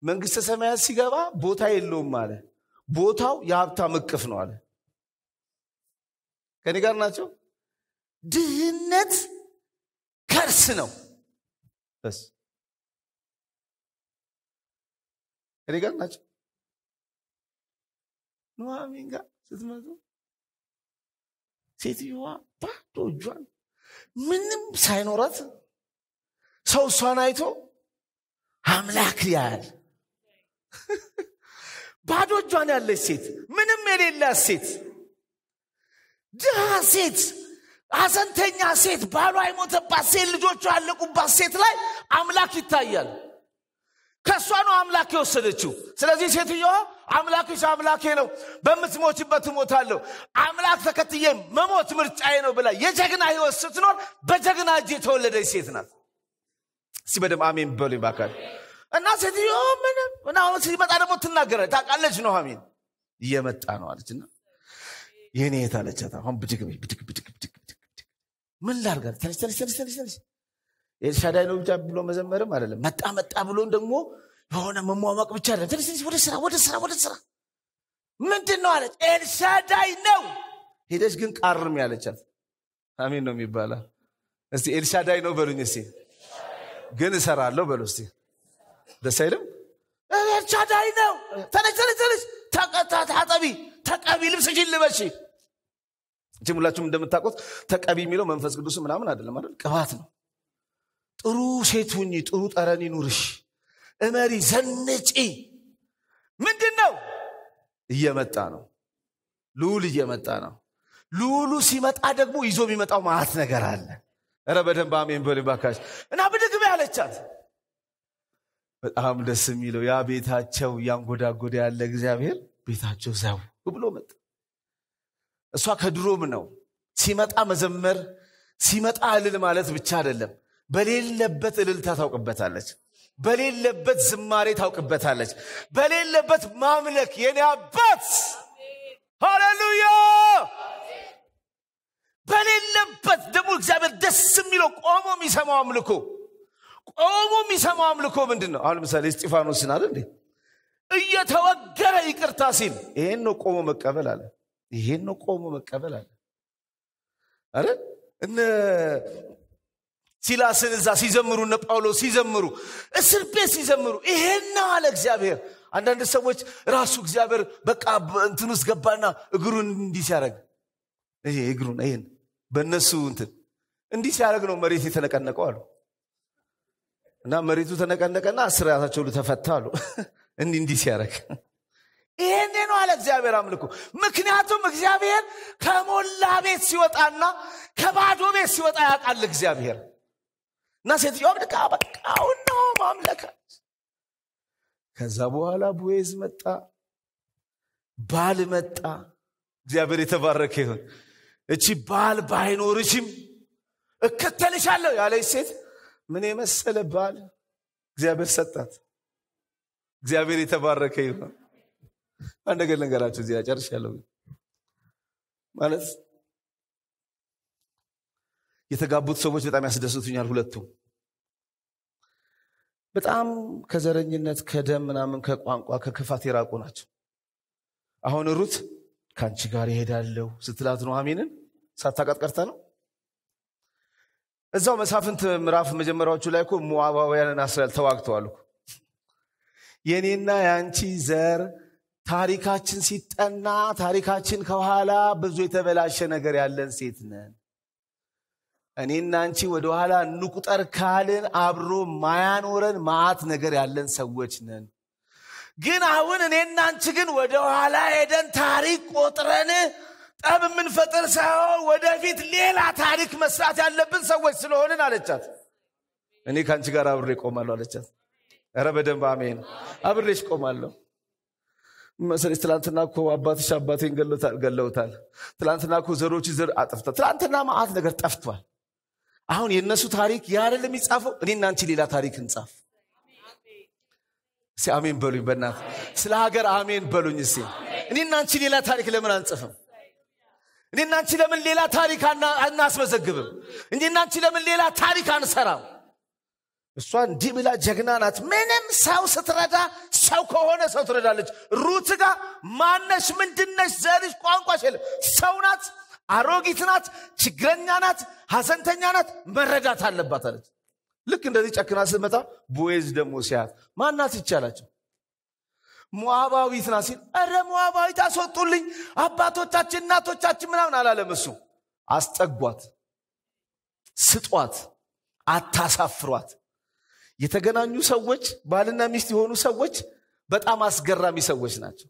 መንግስተ ሰማያት ሲገባ ቦታ የለውም አለ። ቦታው የሀብታም እቅፍ ነው አለ። ከኔ ጋር ናቸው። ድህነት ከርስ ነው። በስ ከኔ ጋር ናቸው። ኑሐሚን ጋር ስትመጡ ሴትዮዋ ባዶ እጇን ምንም ሳይኖራት ሰው እሷን አይቶ አምላክ ያያል። (laughs) ባዶ እጇን ያለች ሴት፣ ምንም የሌላት ሴት፣ ድሃ ሴት፣ አዘንተኛ ሴት፣ ባሏ የሞተባት ሴት፣ ልጆቿ ያለቁባት ሴት ላይ አምላክ ይታያል። ከእሷ ነው አምላክ የወሰደችው። ስለዚህ ሴትዮዋ አምላክሽ አምላኬ ነው፣ በምትሞችበት እሞታለሁ፣ አምላክ ተከትዬ መሞት ምርጫዬ ነው ብላ የጀግና ህይወት ስትኖር በጀግና እጅ የተወለደች ሴት ናት። እስቲ በደም አሜን በሉ ይባካል እና ሴትዮ ምንም እና አሁን ሲመጣ ደግሞ ትናገረ ታውቃለች ኑሃሚን እየመጣ ነው አለችና የኔ የት አለቻት። አሁን ብድግ ብድግ ብድግ ብድግ ምን ላርጋል? ተነሽ ተነሽ ነው ብቻ ብሎ መዘመርም አይደለም። መጣ መጣ ብሎን ደግሞ የሆነ መሟሟቅ ብቻ አይደለም። ተነሽ ተነሽ፣ ወደ ስራ ወደ ስራ ወደ ስራ። ምንድን ነው አለች። ኤልሻዳይ ነው። ሄደች ግን ቃርም ያለቻት። አሜን ነው የሚባላል። እስቲ ኤልሻዳይ ነው በሉኝ። እስቲ ግን እሰራለሁ በሉ እስቲ ደስ አይልም? ኤልሻዳይ ነው። ተነሽ ተነሽ ተነሽ፣ ታጠቢ፣ ተቀቢ፣ ልብስሽን ልበሺ። እችም ሁላችሁም እንደምታውቁት ተቀቢ የሚለው መንፈስ ቅዱስ ምናምን አይደለም አይደል? ቅባት ነው። ጥሩ ሴት ሁኚ፣ ጥሩ ጠረን ይኑርሽ፣ እመሪ፣ ዘንጪ። ምንድን ነው እየመጣ ነው? ልዑል እየመጣ ነው። ልዑሉ ሲመጣ ደግሞ ይዞ የሚመጣው ማት ነገር አለ። ረ በደንብ አሜን በሉ ባካች እና ብድግም ያለቻት በጣም ደስ የሚለው ያ ቤታቸው እያንጎዳጎዳ ያለ እግዚአብሔር ቤታቸው ዘው ብሎ መጣ። እሷ ከድሮም ነው ሲመጣ መዘመር ሲመጣ እልል ማለት ብቻ አይደለም። በሌለበት እልልታ ታውቅበታለች። በሌለበት ዝማሬ ታውቅበታለች። በሌለበት ማምለክ የኔ አባት ሃሌሉያ። በሌለበት ደግሞ እግዚአብሔር ደስ የሚለው ቆሞ የሚሰማው አምልኮ ቆሞ የሚሰማው አምልኮ ምንድን ነው? አሁን ለምሳሌ እስጢፋኖስን አለ እንዴ እየተወገረ ይቅርታ ሲል ይሄን ነው ቆሞ መቀበል አለ። ይሄን ነው ቆሞ መቀበል አለ አረ እነ ሲላስን እዛ ሲዘምሩ እነ ጳውሎስ ሲዘምሩ እስር ቤት ሲዘምሩ ነው አለ እግዚአብሔር። አንዳንድ ሰዎች ራሱ እግዚአብሔር በቃ እንትን ውስጥ ገባና እግሩን እንዲህ ሲያደረግ ይሄ እግሩን ይሄን በእነሱ እንትን እንዲህ ሲያደረግ ነው መሬት የተነቀነቀው አሉ። እና መሬቱ ተነቀነቀና አስር ራሳቸው ተፈታ አሉ (laughs) እንዲህ እንዲህ ሲያደረግ ይሄኔ ነው አለ እግዚአብሔር አምልኩ ምክንያቱም እግዚአብሔር ከሞላ ቤት ሲወጣና ከባዶ ቤት ሲወጣ ያውቃል እግዚአብሔር እና ሴትዮዋ ድቃ በቃው ነው ማምለክ ከዛ በኋላ ቡዝ መጣ ባል መጣ እግዚአብሔር የተባረከ ይሁን እቺ ባል ባይኖርሽም እከተልሻለሁ ያለች ሴት ምን የመሰለ ባል እግዚአብሔር ሰጣት። እግዚአብሔር የተባረከ ይሆን። አንድ ነገር ልንገራችሁ፣ እዚህ ጨርሻለሁ። ማለት የተጋቡት ሰዎች በጣም ያስደስቱኛል። ሁለቱም በጣም ከዘረኝነት ከደም ምናምን ከቋንቋ ከክፋት የራቁ ናቸው። አሁን ሩት ከአንቺ ጋር ይሄዳለሁ ስትላት ነው አሚንን ሳታቀጥቀርተ ነው እዛው መሳፍንት ምዕራፍ መጀመሪያዎቹ ላይ እኮ ሞዓባውያንን እስራኤል ተዋግተዋል የኔና የአንቺ ዘር ታሪካችን ሲጠና ታሪካችን ከኋላ ብዙ የተበላሸ ነገር ያለን ሴት ነን እኔና አንቺ ወደኋላ እንቁጠር ካልን አብሮ ማያኖረን ማአት ነገር ያለን ሰዎች ነን ግን አሁን እኔና አንቺ ግን ወደኋላ ሄደን ታሪክ ቆጥረን ጠብ የምንፈጥር ሳይሆን ወደፊት ሌላ ታሪክ መስራት ያለብን ሰዎች ስለሆንን አለቻት። እኔ ከአንቺ ጋር አብሬ ቆማለሁ አለቻት። ኧረ በደንብ አሜን። አብሬሽ ቆማለሁ መሰለሽ። ትላንትና እኮ አባትሽ አባቴን ገለውታል። ትላንትና እኮ ዘሮች ዘር አጥፍቷል። ትላንትና ማአት ነገር ጠፍቷል። አሁን የእነሱ ታሪክ ያደል የሚጻፈው። እኔ እናንቺ ሌላ ታሪክ እንጻፍ። አሜን በሉኝ። በእናት ስለ ሀገር አሜን በሉኝ። እኔ እናንቺ ሌላ ታሪክ ለምን አንጽፍም? እኔና አንቺ ለምን ሌላ ታሪክ አናስመዘግብም? እኔና አንቺ ለምን ሌላ ታሪክ አንሰራም? እሷ እንዲህ ብላ ጀግና ናት። ምንም ሰው ስትረዳ ሰው ከሆነ ሰው ትረዳለች። ሩት ጋር ማነሽ፣ ምንድነሽ፣ ዘርሽ፣ ቋንቋሽ የለም። ሰው ናት፣ አሮጊት ናት፣ ችግረኛ ናት፣ ሀዘንተኛ ናት፣ መረዳት አለባት አለች። ልክ እንደዚህ ጨክና ስትመጣ ቦዝ ደግሞ ሲያት ማናት ይቻላቸው ሞዓባዊት ናት ሲል ኧረ ሞዓባዊት አስወጡልኝ አባቶቻችን እናቶቻችን ምናምን አላለም እሱ አስጠጓት ስጧት አታሳፍሯት የተገናኙ ሰዎች ባልና ሚስት የሆኑ ሰዎች በጣም አስገራሚ ሰዎች ናቸው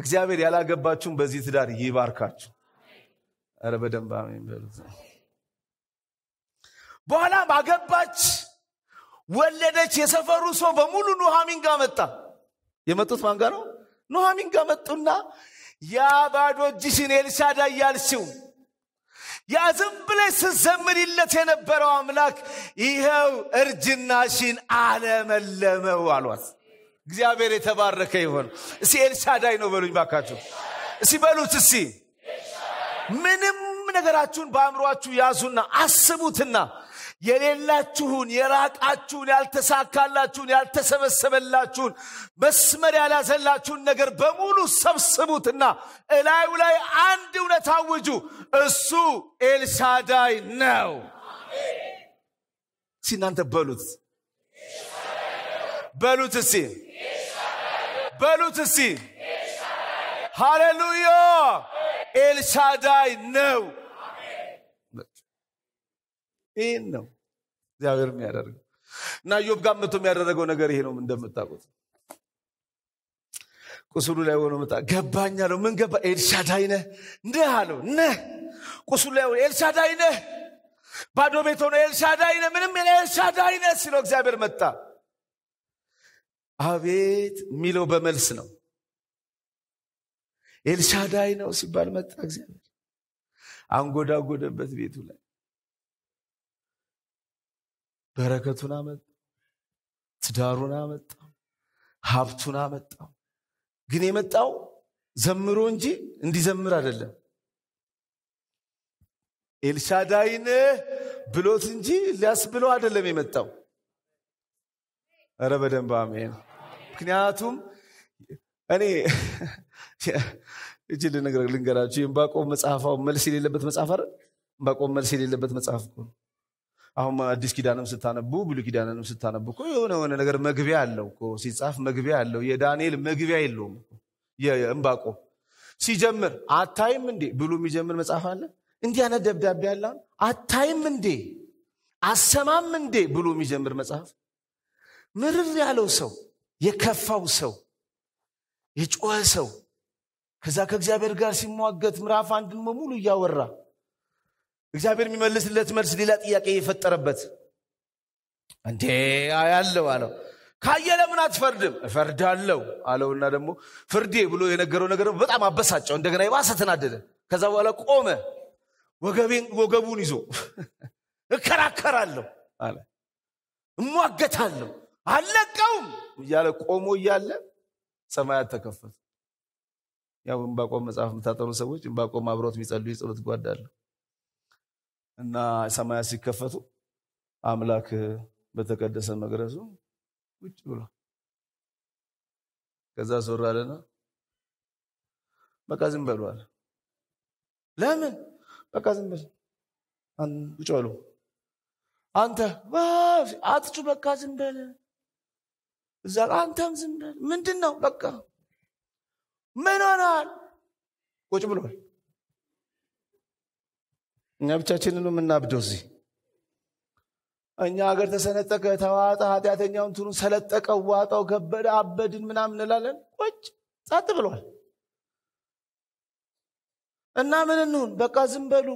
እግዚአብሔር ያላገባችሁም በዚህ ትዳር ይባርካችሁ ረ በደንብ አሜን በኋላም አገባች ወለደች የሰፈሩ ሰው በሙሉ ኑሃሚን ጋር መጣ የመጡት ማን ነው? ኑሐሚን ጋር መጡና ያ ባዶ እጅሽን ኤልሻዳይ ያልሽው ያ ዝም ብለሽ ስትዘምሪለት የነበረው አምላክ ይኸው እርጅናሽን አለመለመው አሏት። እግዚአብሔር የተባረከ ይሆን። እስቲ ኤልሻዳይ ነው በሉኝ ባካችሁ፣ እሲ በሉት። እስቲ ምንም ነገራችሁን በአእምሯችሁ ያዙና አስቡትና የሌላችሁን የራቃችሁን ያልተሳካላችሁን ያልተሰበሰበላችሁን መስመር ያልያዘላችሁን ነገር በሙሉ ሰብስቡትና እላዩ ላይ አንድ እውነት አውጁ እሱ ኤልሳዳይ ነው እናንተ በሉት በሉት እስቲ በሉት እስቲ ሃሌሉያ ኤልሳዳይ ነው ይህን ነው እግዚአብሔር የሚያደርገው እና ዮብ ጋር መቶ የሚያደረገው ነገር ይሄ ነው እንደምታቁት ቁስሉ ላይ ሆኖ መጣ ገባኝ አለው ምን ገባ ኤልሻዳይ ነህ ነህ አለው ነ ቁስሉ ላይ ሆኖ ኤልሻዳይ ነህ ባዶ ቤት ሆኖ ኤልሻዳይ ነህ ምንም የለ ኤልሻዳይ ነህ ሲለው እግዚአብሔር መጣ አቤት የሚለው በመልስ ነው ኤልሻዳይ ነው ሲባል መጣ እግዚአብሔር አንጎዳጎደበት ቤቱ ላይ በረከቱን አመጣ፣ ትዳሩን አመጣ፣ ሀብቱን አመጣ። ግን የመጣው ዘምሮ እንጂ እንዲዘምር አይደለም። ኤልሻዳይን ብሎት እንጂ ሊያስ ብሎ አይደለም የመጣው። እረ በደንብ አሜን። ምክንያቱም እኔ እጅ ልንገራችሁ የዕንባቆም መጽሐፋው መልስ የሌለበት መጽሐፍ አይደል? ዕንባቆም መልስ የሌለበት መጽሐፍ ነው። አሁን አዲስ ኪዳንም ስታነቡ ብሉ ኪዳንንም ስታነቡ እኮ የሆነ የሆነ ነገር መግቢያ አለው እኮ ሲጻፍ መግቢያ አለው። የዳንኤል መግቢያ የለውም። የእምባቆ ሲጀምር አታይም እንዴ ብሎ የሚጀምር መጽሐፍ አለ። እንዲህ አይነት ደብዳቤ አለ። አታይም እንዴ አሰማም እንዴ ብሎ የሚጀምር መጽሐፍ ምርር ያለው ሰው የከፋው ሰው የጮኸ ሰው ከዛ ከእግዚአብሔር ጋር ሲሟገት ምዕራፍ አንድን በሙሉ እያወራ እግዚአብሔር የሚመልስለት መልስ ሌላ ጥያቄ የፈጠረበት እንዴ አያለው አለው ካየ ለምን አትፈርድም እፈርዳለው አለውና ደግሞ ፍርዴ ብሎ የነገረው ነገር በጣም አበሳጨው እንደገና የባሰ ተናደደ ከዛ በኋላ ቆመ ወገቡን ይዞ (laughs) እከራከራለሁ አለ እሟገታለሁ አለቀውም እያለ ቆሞ እያለ ሰማያት ተከፈቱ ያው እንባቆም መጽሐፍ የምታጠኑ ሰዎች እንባቆም አብሮት የሚጸልዩ ጸሎት ጓዳለሁ እና ሰማያት ሲከፈቱ አምላክ በተቀደሰ መቅደሱ ውጭ ብሎ ከዛ ዞር አለና በቃ ዝም በሏል። ለምን በቃ ዝም በል ውጭ በሉ። አንተ አትጩ፣ በቃ ዝም በል። እዛ አንተም ዝም በል። ምንድን ነው በቃ ምን ሆናል? ቁጭ ብሏል። እኛ ብቻችንን የምናብደው እዚህ እኛ ሀገር ተሰነጠቀ፣ ተዋጠ፣ ኃጢአተኛውን ትኑ ሰለጠቀው፣ ዋጣው ገበደ፣ አበድን ምናምን እንላለን። ቁጭ ጸጥ ብሏል እና ምን እንሁን? በቃ ዝም በሉ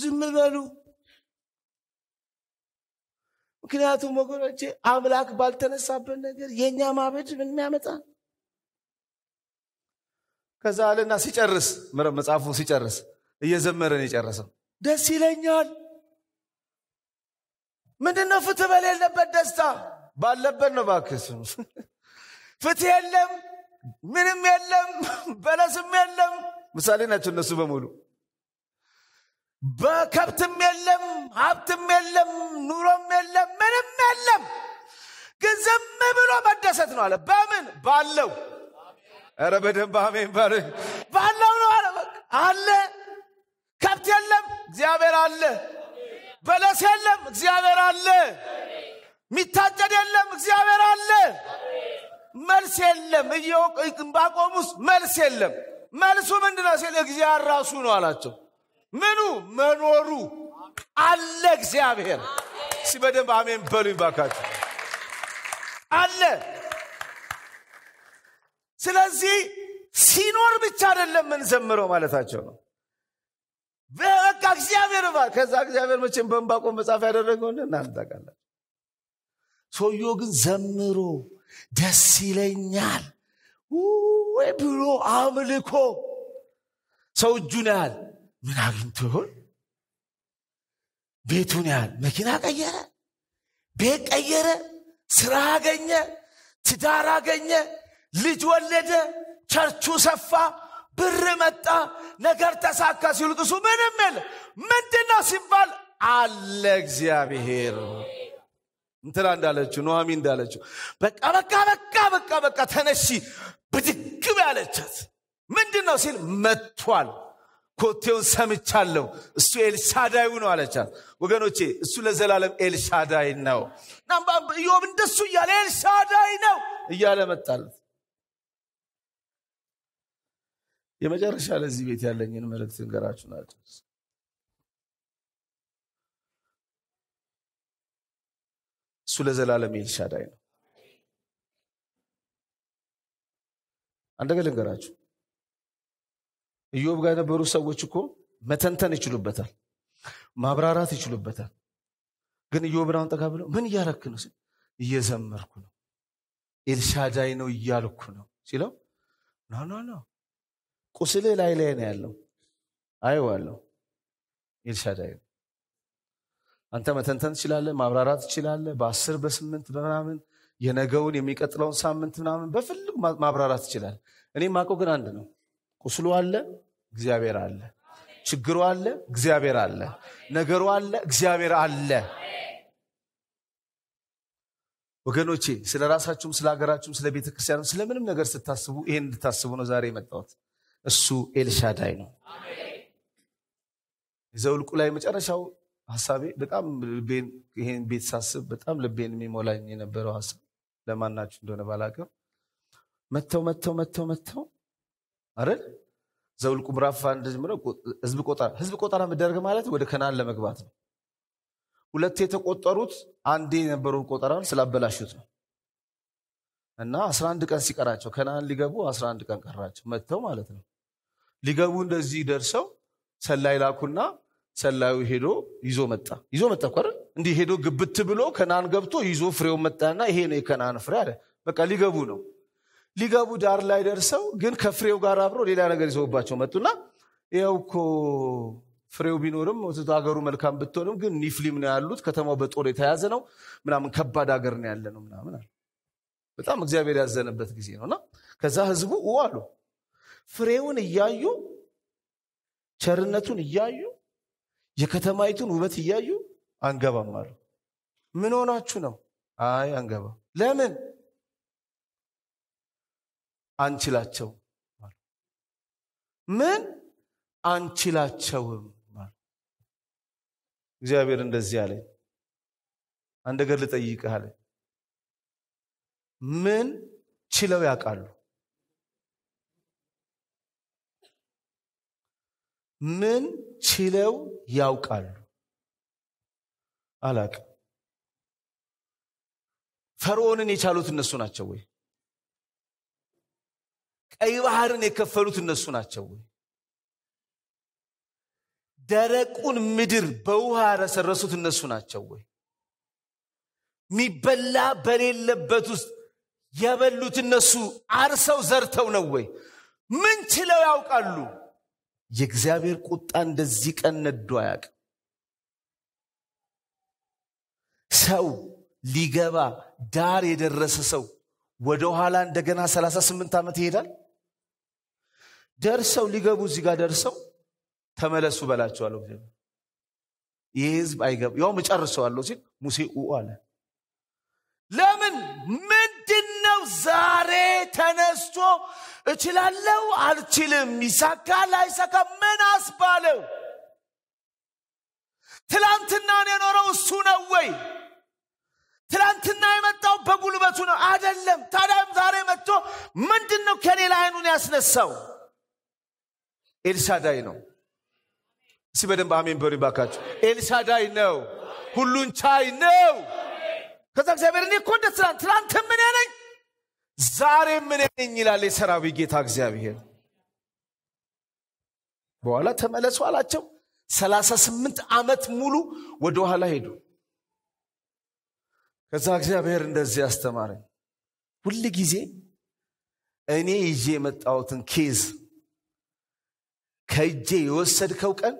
ዝም በሉ። ምክንያቱም ወገኖቼ አምላክ ባልተነሳበት ነገር የእኛ ማበድ ምን ያመጣ? ከዛ አለና ሲጨርስ መጽሐፉ ሲጨርስ እየዘመረን የጨረሰው ደስ ይለኛል። ምንድን ነው ፍትህ በሌለበት ደስታ? ባለበት ነው እባክህ። (laughs) ፍትህ የለም፣ ምንም የለም፣ (laughs) በለስም የለም። ምሳሌ ናቸው እነሱ በሙሉ። በከብትም የለም፣ ሀብትም የለም፣ ኑሮም የለም፣ ምንም የለም። ግን ዝም ብሎ መደሰት ነው አለ። በምን ባለው። ኧረ በደንብ አሜን ባለው ነው አለ። አለ ከብት የለም እግዚአብሔር አለ። በለስ የለም፣ እግዚአብሔር አለ። የሚታጨድ የለም፣ እግዚአብሔር አለ። መልስ የለም። ዕንባቆም መልስ የለም። መልሱ ምንድነው ሲል እግዚአብሔር ራሱ ነው አላቸው። ምኑ መኖሩ አለ እግዚአብሔር። ሲ በደንብ አሜን በሉ ባካችሁ። አለ። ስለዚህ ሲኖር ብቻ አይደለም ምንዘምረው ማለታቸው ነው። እግዚአብሔር ባ ከዛ እግዚአብሔር መቼም በንባቆ መጽሐፍ ያደረገው እናንተ ታውቃላችሁ። ሰውየው ግን ዘምሮ ደስ ይለኛል ወይ ብሎ አምልኮ ሰው እጁን ያህል ምን አግኝቶ ይሆን? ቤቱን ያህል መኪና ቀየረ፣ ቤት ቀየረ፣ ስራ አገኘ፣ ትዳር አገኘ፣ ልጅ ወለደ፣ ቸርቹ ሰፋ፣ ብር መጣ፣ ነገር ተሳካ ሲሉ እሱ ምንም የለ። ምንድና ሲባል አለ እግዚአብሔር እንትላ እንዳለችው ኖሚ እንዳለችው በቃ በቃ በቃ በቃ በቃ ተነሺ ብድግብ ያለቻት ምንድን ነው ሲል መጥቷል ኮቴውን ሰምቻለሁ እሱ ኤልሻዳዩ ነው አለቻት ወገኖቼ እሱ ለዘላለም ኤልሻዳይ ነው ኢዮብ እንደሱ እያለ ኤልሻዳይ ነው እያለ መጣለት የመጨረሻ ለዚህ ቤት ያለኝን መልእክት እንገራችሁ ናቸው። እሱ ለዘላለም ኤልሻዳይ ነው። አንደገ ልንገራችሁ፣ ኢዮብ ጋር የነበሩ ሰዎች እኮ መተንተን ይችሉበታል፣ ማብራራት ይችሉበታል። ግን ኢዮብን አሁን ጠጋ ብለው ምን እያረክ ነው? እየዘመርኩ ነው፣ ኤልሻዳይ ነው እያልኩ ነው ሲለው ኖ ኖ ቁስል ላይ ላይ ነው ያለው አይዋለሁ ኤልሻዳይ አንተ መተንተን ትችላለህ ማብራራት ትችላለህ በአስር በስምንት በምናምን የነገውን የሚቀጥለውን ሳምንት ምናምን በፍልግ ማብራራት ትችላለህ እኔ ማቆ ግን አንድ ነው ቁስሉ አለ እግዚአብሔር አለ ችግሩ አለ እግዚአብሔር አለ ነገሩ አለ እግዚአብሔር አለ ወገኖቼ ስለ ራሳችሁም ስለ ሀገራችሁም ስለ ቤተክርስቲያንም ስለምንም ነገር ስታስቡ ይሄን እንድታስቡ ነው ዛሬ የመጣሁት እሱ ኤልሻዳይ ነው። ዘውልቁ ላይ መጨረሻው ሀሳቤ በጣም ይሄን ቤት ሳስብ በጣም ልቤን የሚሞላኝ የነበረው ሀሳብ ለማናችሁ እንደሆነ ባላቅም መተው መተው መተው መተው አይደል ዘውልቁ ምዕራፍ አንድ ህዝብ ቆጠራ ህዝብ ቆጠራ መደረግ ማለት ወደ ከናን ለመግባት ነው። ሁለት የተቆጠሩት አንዴ የነበረውን ቆጠራን ስላበላሹት ነው። እና 11 ቀን ሲቀራቸው ከናን ሊገቡ 11 ቀን ቀራቸው መተው ማለት ነው። ሊገቡ እንደዚህ ደርሰው ሰላይ ላኩና ሰላዩ ሄዶ ይዞ መጣ። ይዞ መጣ እኮ አይደል? እንዲህ ሄዶ ግብት ብሎ ከናን ገብቶ ይዞ ፍሬውን መጣና ይሄ ነው የከናን ፍሬ አለ። በቃ ሊገቡ ነው። ሊገቡ ዳር ላይ ደርሰው ግን ከፍሬው ጋር አብሮ ሌላ ነገር ይዘውባቸው መጡና ያው እኮ ፍሬው ቢኖርም ሀገሩ መልካም ብትሆንም ግን ኒፍሊም ነው ያሉት። ከተማው በጦር የተያዘ ነው ምናምን ከባድ ሀገር ነው ያለ ነው ምናምን በጣም እግዚአብሔር ያዘነበት ጊዜ ነውና ከዛ ህዝቡ ኡ አሉ ፍሬውን እያዩ ቸርነቱን እያዩ የከተማይቱን ውበት እያዩ አንገባም አሉ። ምን ሆናችሁ ነው? አይ አንገባም። ለምን? አንችላቸው። ምን አንችላቸውም። እግዚአብሔር እንደዚህ አለኝ፣ አንድ ነገር ልጠይቅህ አለኝ። ምን ችለው ያውቃሉ? ምን ችለው ያውቃሉ? አላቅ ፈርዖንን የቻሉት እነሱ ናቸው ወይ? ቀይ ባህርን የከፈሉት እነሱ ናቸው ወይ? ደረቁን ምድር በውሃ ያረሰረሱት እነሱ ናቸው ወይ? ሚበላ በሌለበት ውስጥ የበሉት እነሱ አርሰው ዘርተው ነው ወይ? ምን ችለው ያውቃሉ? የእግዚአብሔር ቁጣ እንደዚህ ቀን ነዶ አያውቅም። ሰው ሊገባ ዳር የደረሰ ሰው ወደ ኋላ እንደገና 38 ዓመት ይሄዳል። ደርሰው ሊገቡ እዚህ ጋር ደርሰው ተመለሱ በላቸዋለሁ። ይህ ህዝብ አይገባ ያውም እጨርሰዋለሁ ሲል ሙሴ ኡ አለ። ለምን ምን ዛሬ ተነስቶ እችላለው? አልችልም፣ ይሳካል፣ አይሳካም ምን አስባለው? ትላንትናን የኖረው እሱ ነው ወይ? ትላንትና የመጣው በጉልበቱ ነው አደለም? ታዲያም ዛሬ መጥቶ ምንድን ነው ከኔ ላይ አይኑን ያስነሳው? ኤልሳዳይ ነው። እስቲ በደንብ አሜን በሉ ባካችሁ። ኤልሳዳይ ነው፣ ሁሉን ቻይ ነው። ከዛ እግዚአብሔር እኔ እኮ እንደ ትላንት ትላንት ምን ነኝ ዛሬ ምን ነኝ ይላል የሰራዊት ጌታ እግዚአብሔር። በኋላ ተመለሱ አላቸው። ሰላሳ ስምንት ዓመት ሙሉ ወደ ኋላ ሄዱ። ከዛ እግዚአብሔር እንደዚህ አስተማረኝ። ሁል ጊዜ እኔ ይዤ የመጣሁትን ኬዝ ከእጄ የወሰድከው ቀን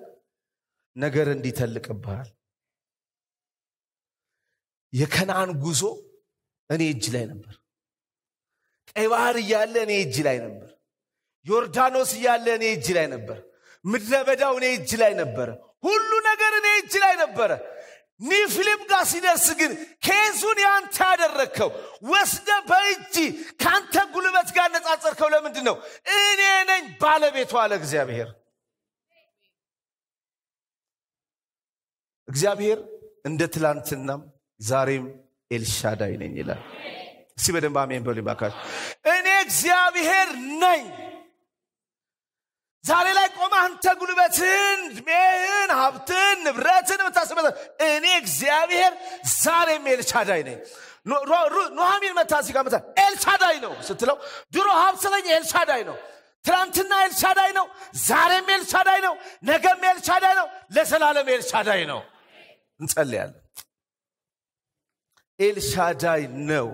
ነገር እንዲተልቅብሃል። የከነአን ጉዞ እኔ እጅ ላይ ነበር። ቀይ ባህር እያለ እኔ እጅ ላይ ነበር ዮርዳኖስ እያለ እኔ እጅ ላይ ነበር ምድረ በዳው እኔ እጅ ላይ ነበረ ሁሉ ነገር እኔ እጅ ላይ ነበረ ኒፍሊም ጋር ሲደርስ ግን ኬዙን ያንተ ያደረግከው ወስደ በእጅ ከአንተ ጉልበት ጋር ነጻጸርከው ለምንድን ነው እኔ ነኝ ባለቤቱ አለ እግዚአብሔር እግዚአብሔር እንደ ትላንትናም ዛሬም ኤልሻዳይ ነኝ ይላል እስቲ በደንብ አሜን በሉ ይባካል እኔ እግዚአብሔር ነኝ ዛሬ ላይ ቆማ አንተ ጉልበትን ድሜህን ሀብትን ንብረትን የምታስበት እኔ እግዚአብሔር ዛሬም ኤልቻዳይ ነኝ ኖሃሚን መታ እዚህ ጋር መታ ኤልቻዳይ ነው ስትለው ድሮ ሀብት ነኝ ኤልቻዳይ ነው ትናንትና ኤልሻዳይ ነው ዛሬም ኤልሻዳይ ነው ነገም ኤልሻዳይ ነው ለዘላለም ኤልሻዳይ ነው እንጸልያለን ኤልሻዳይ ነው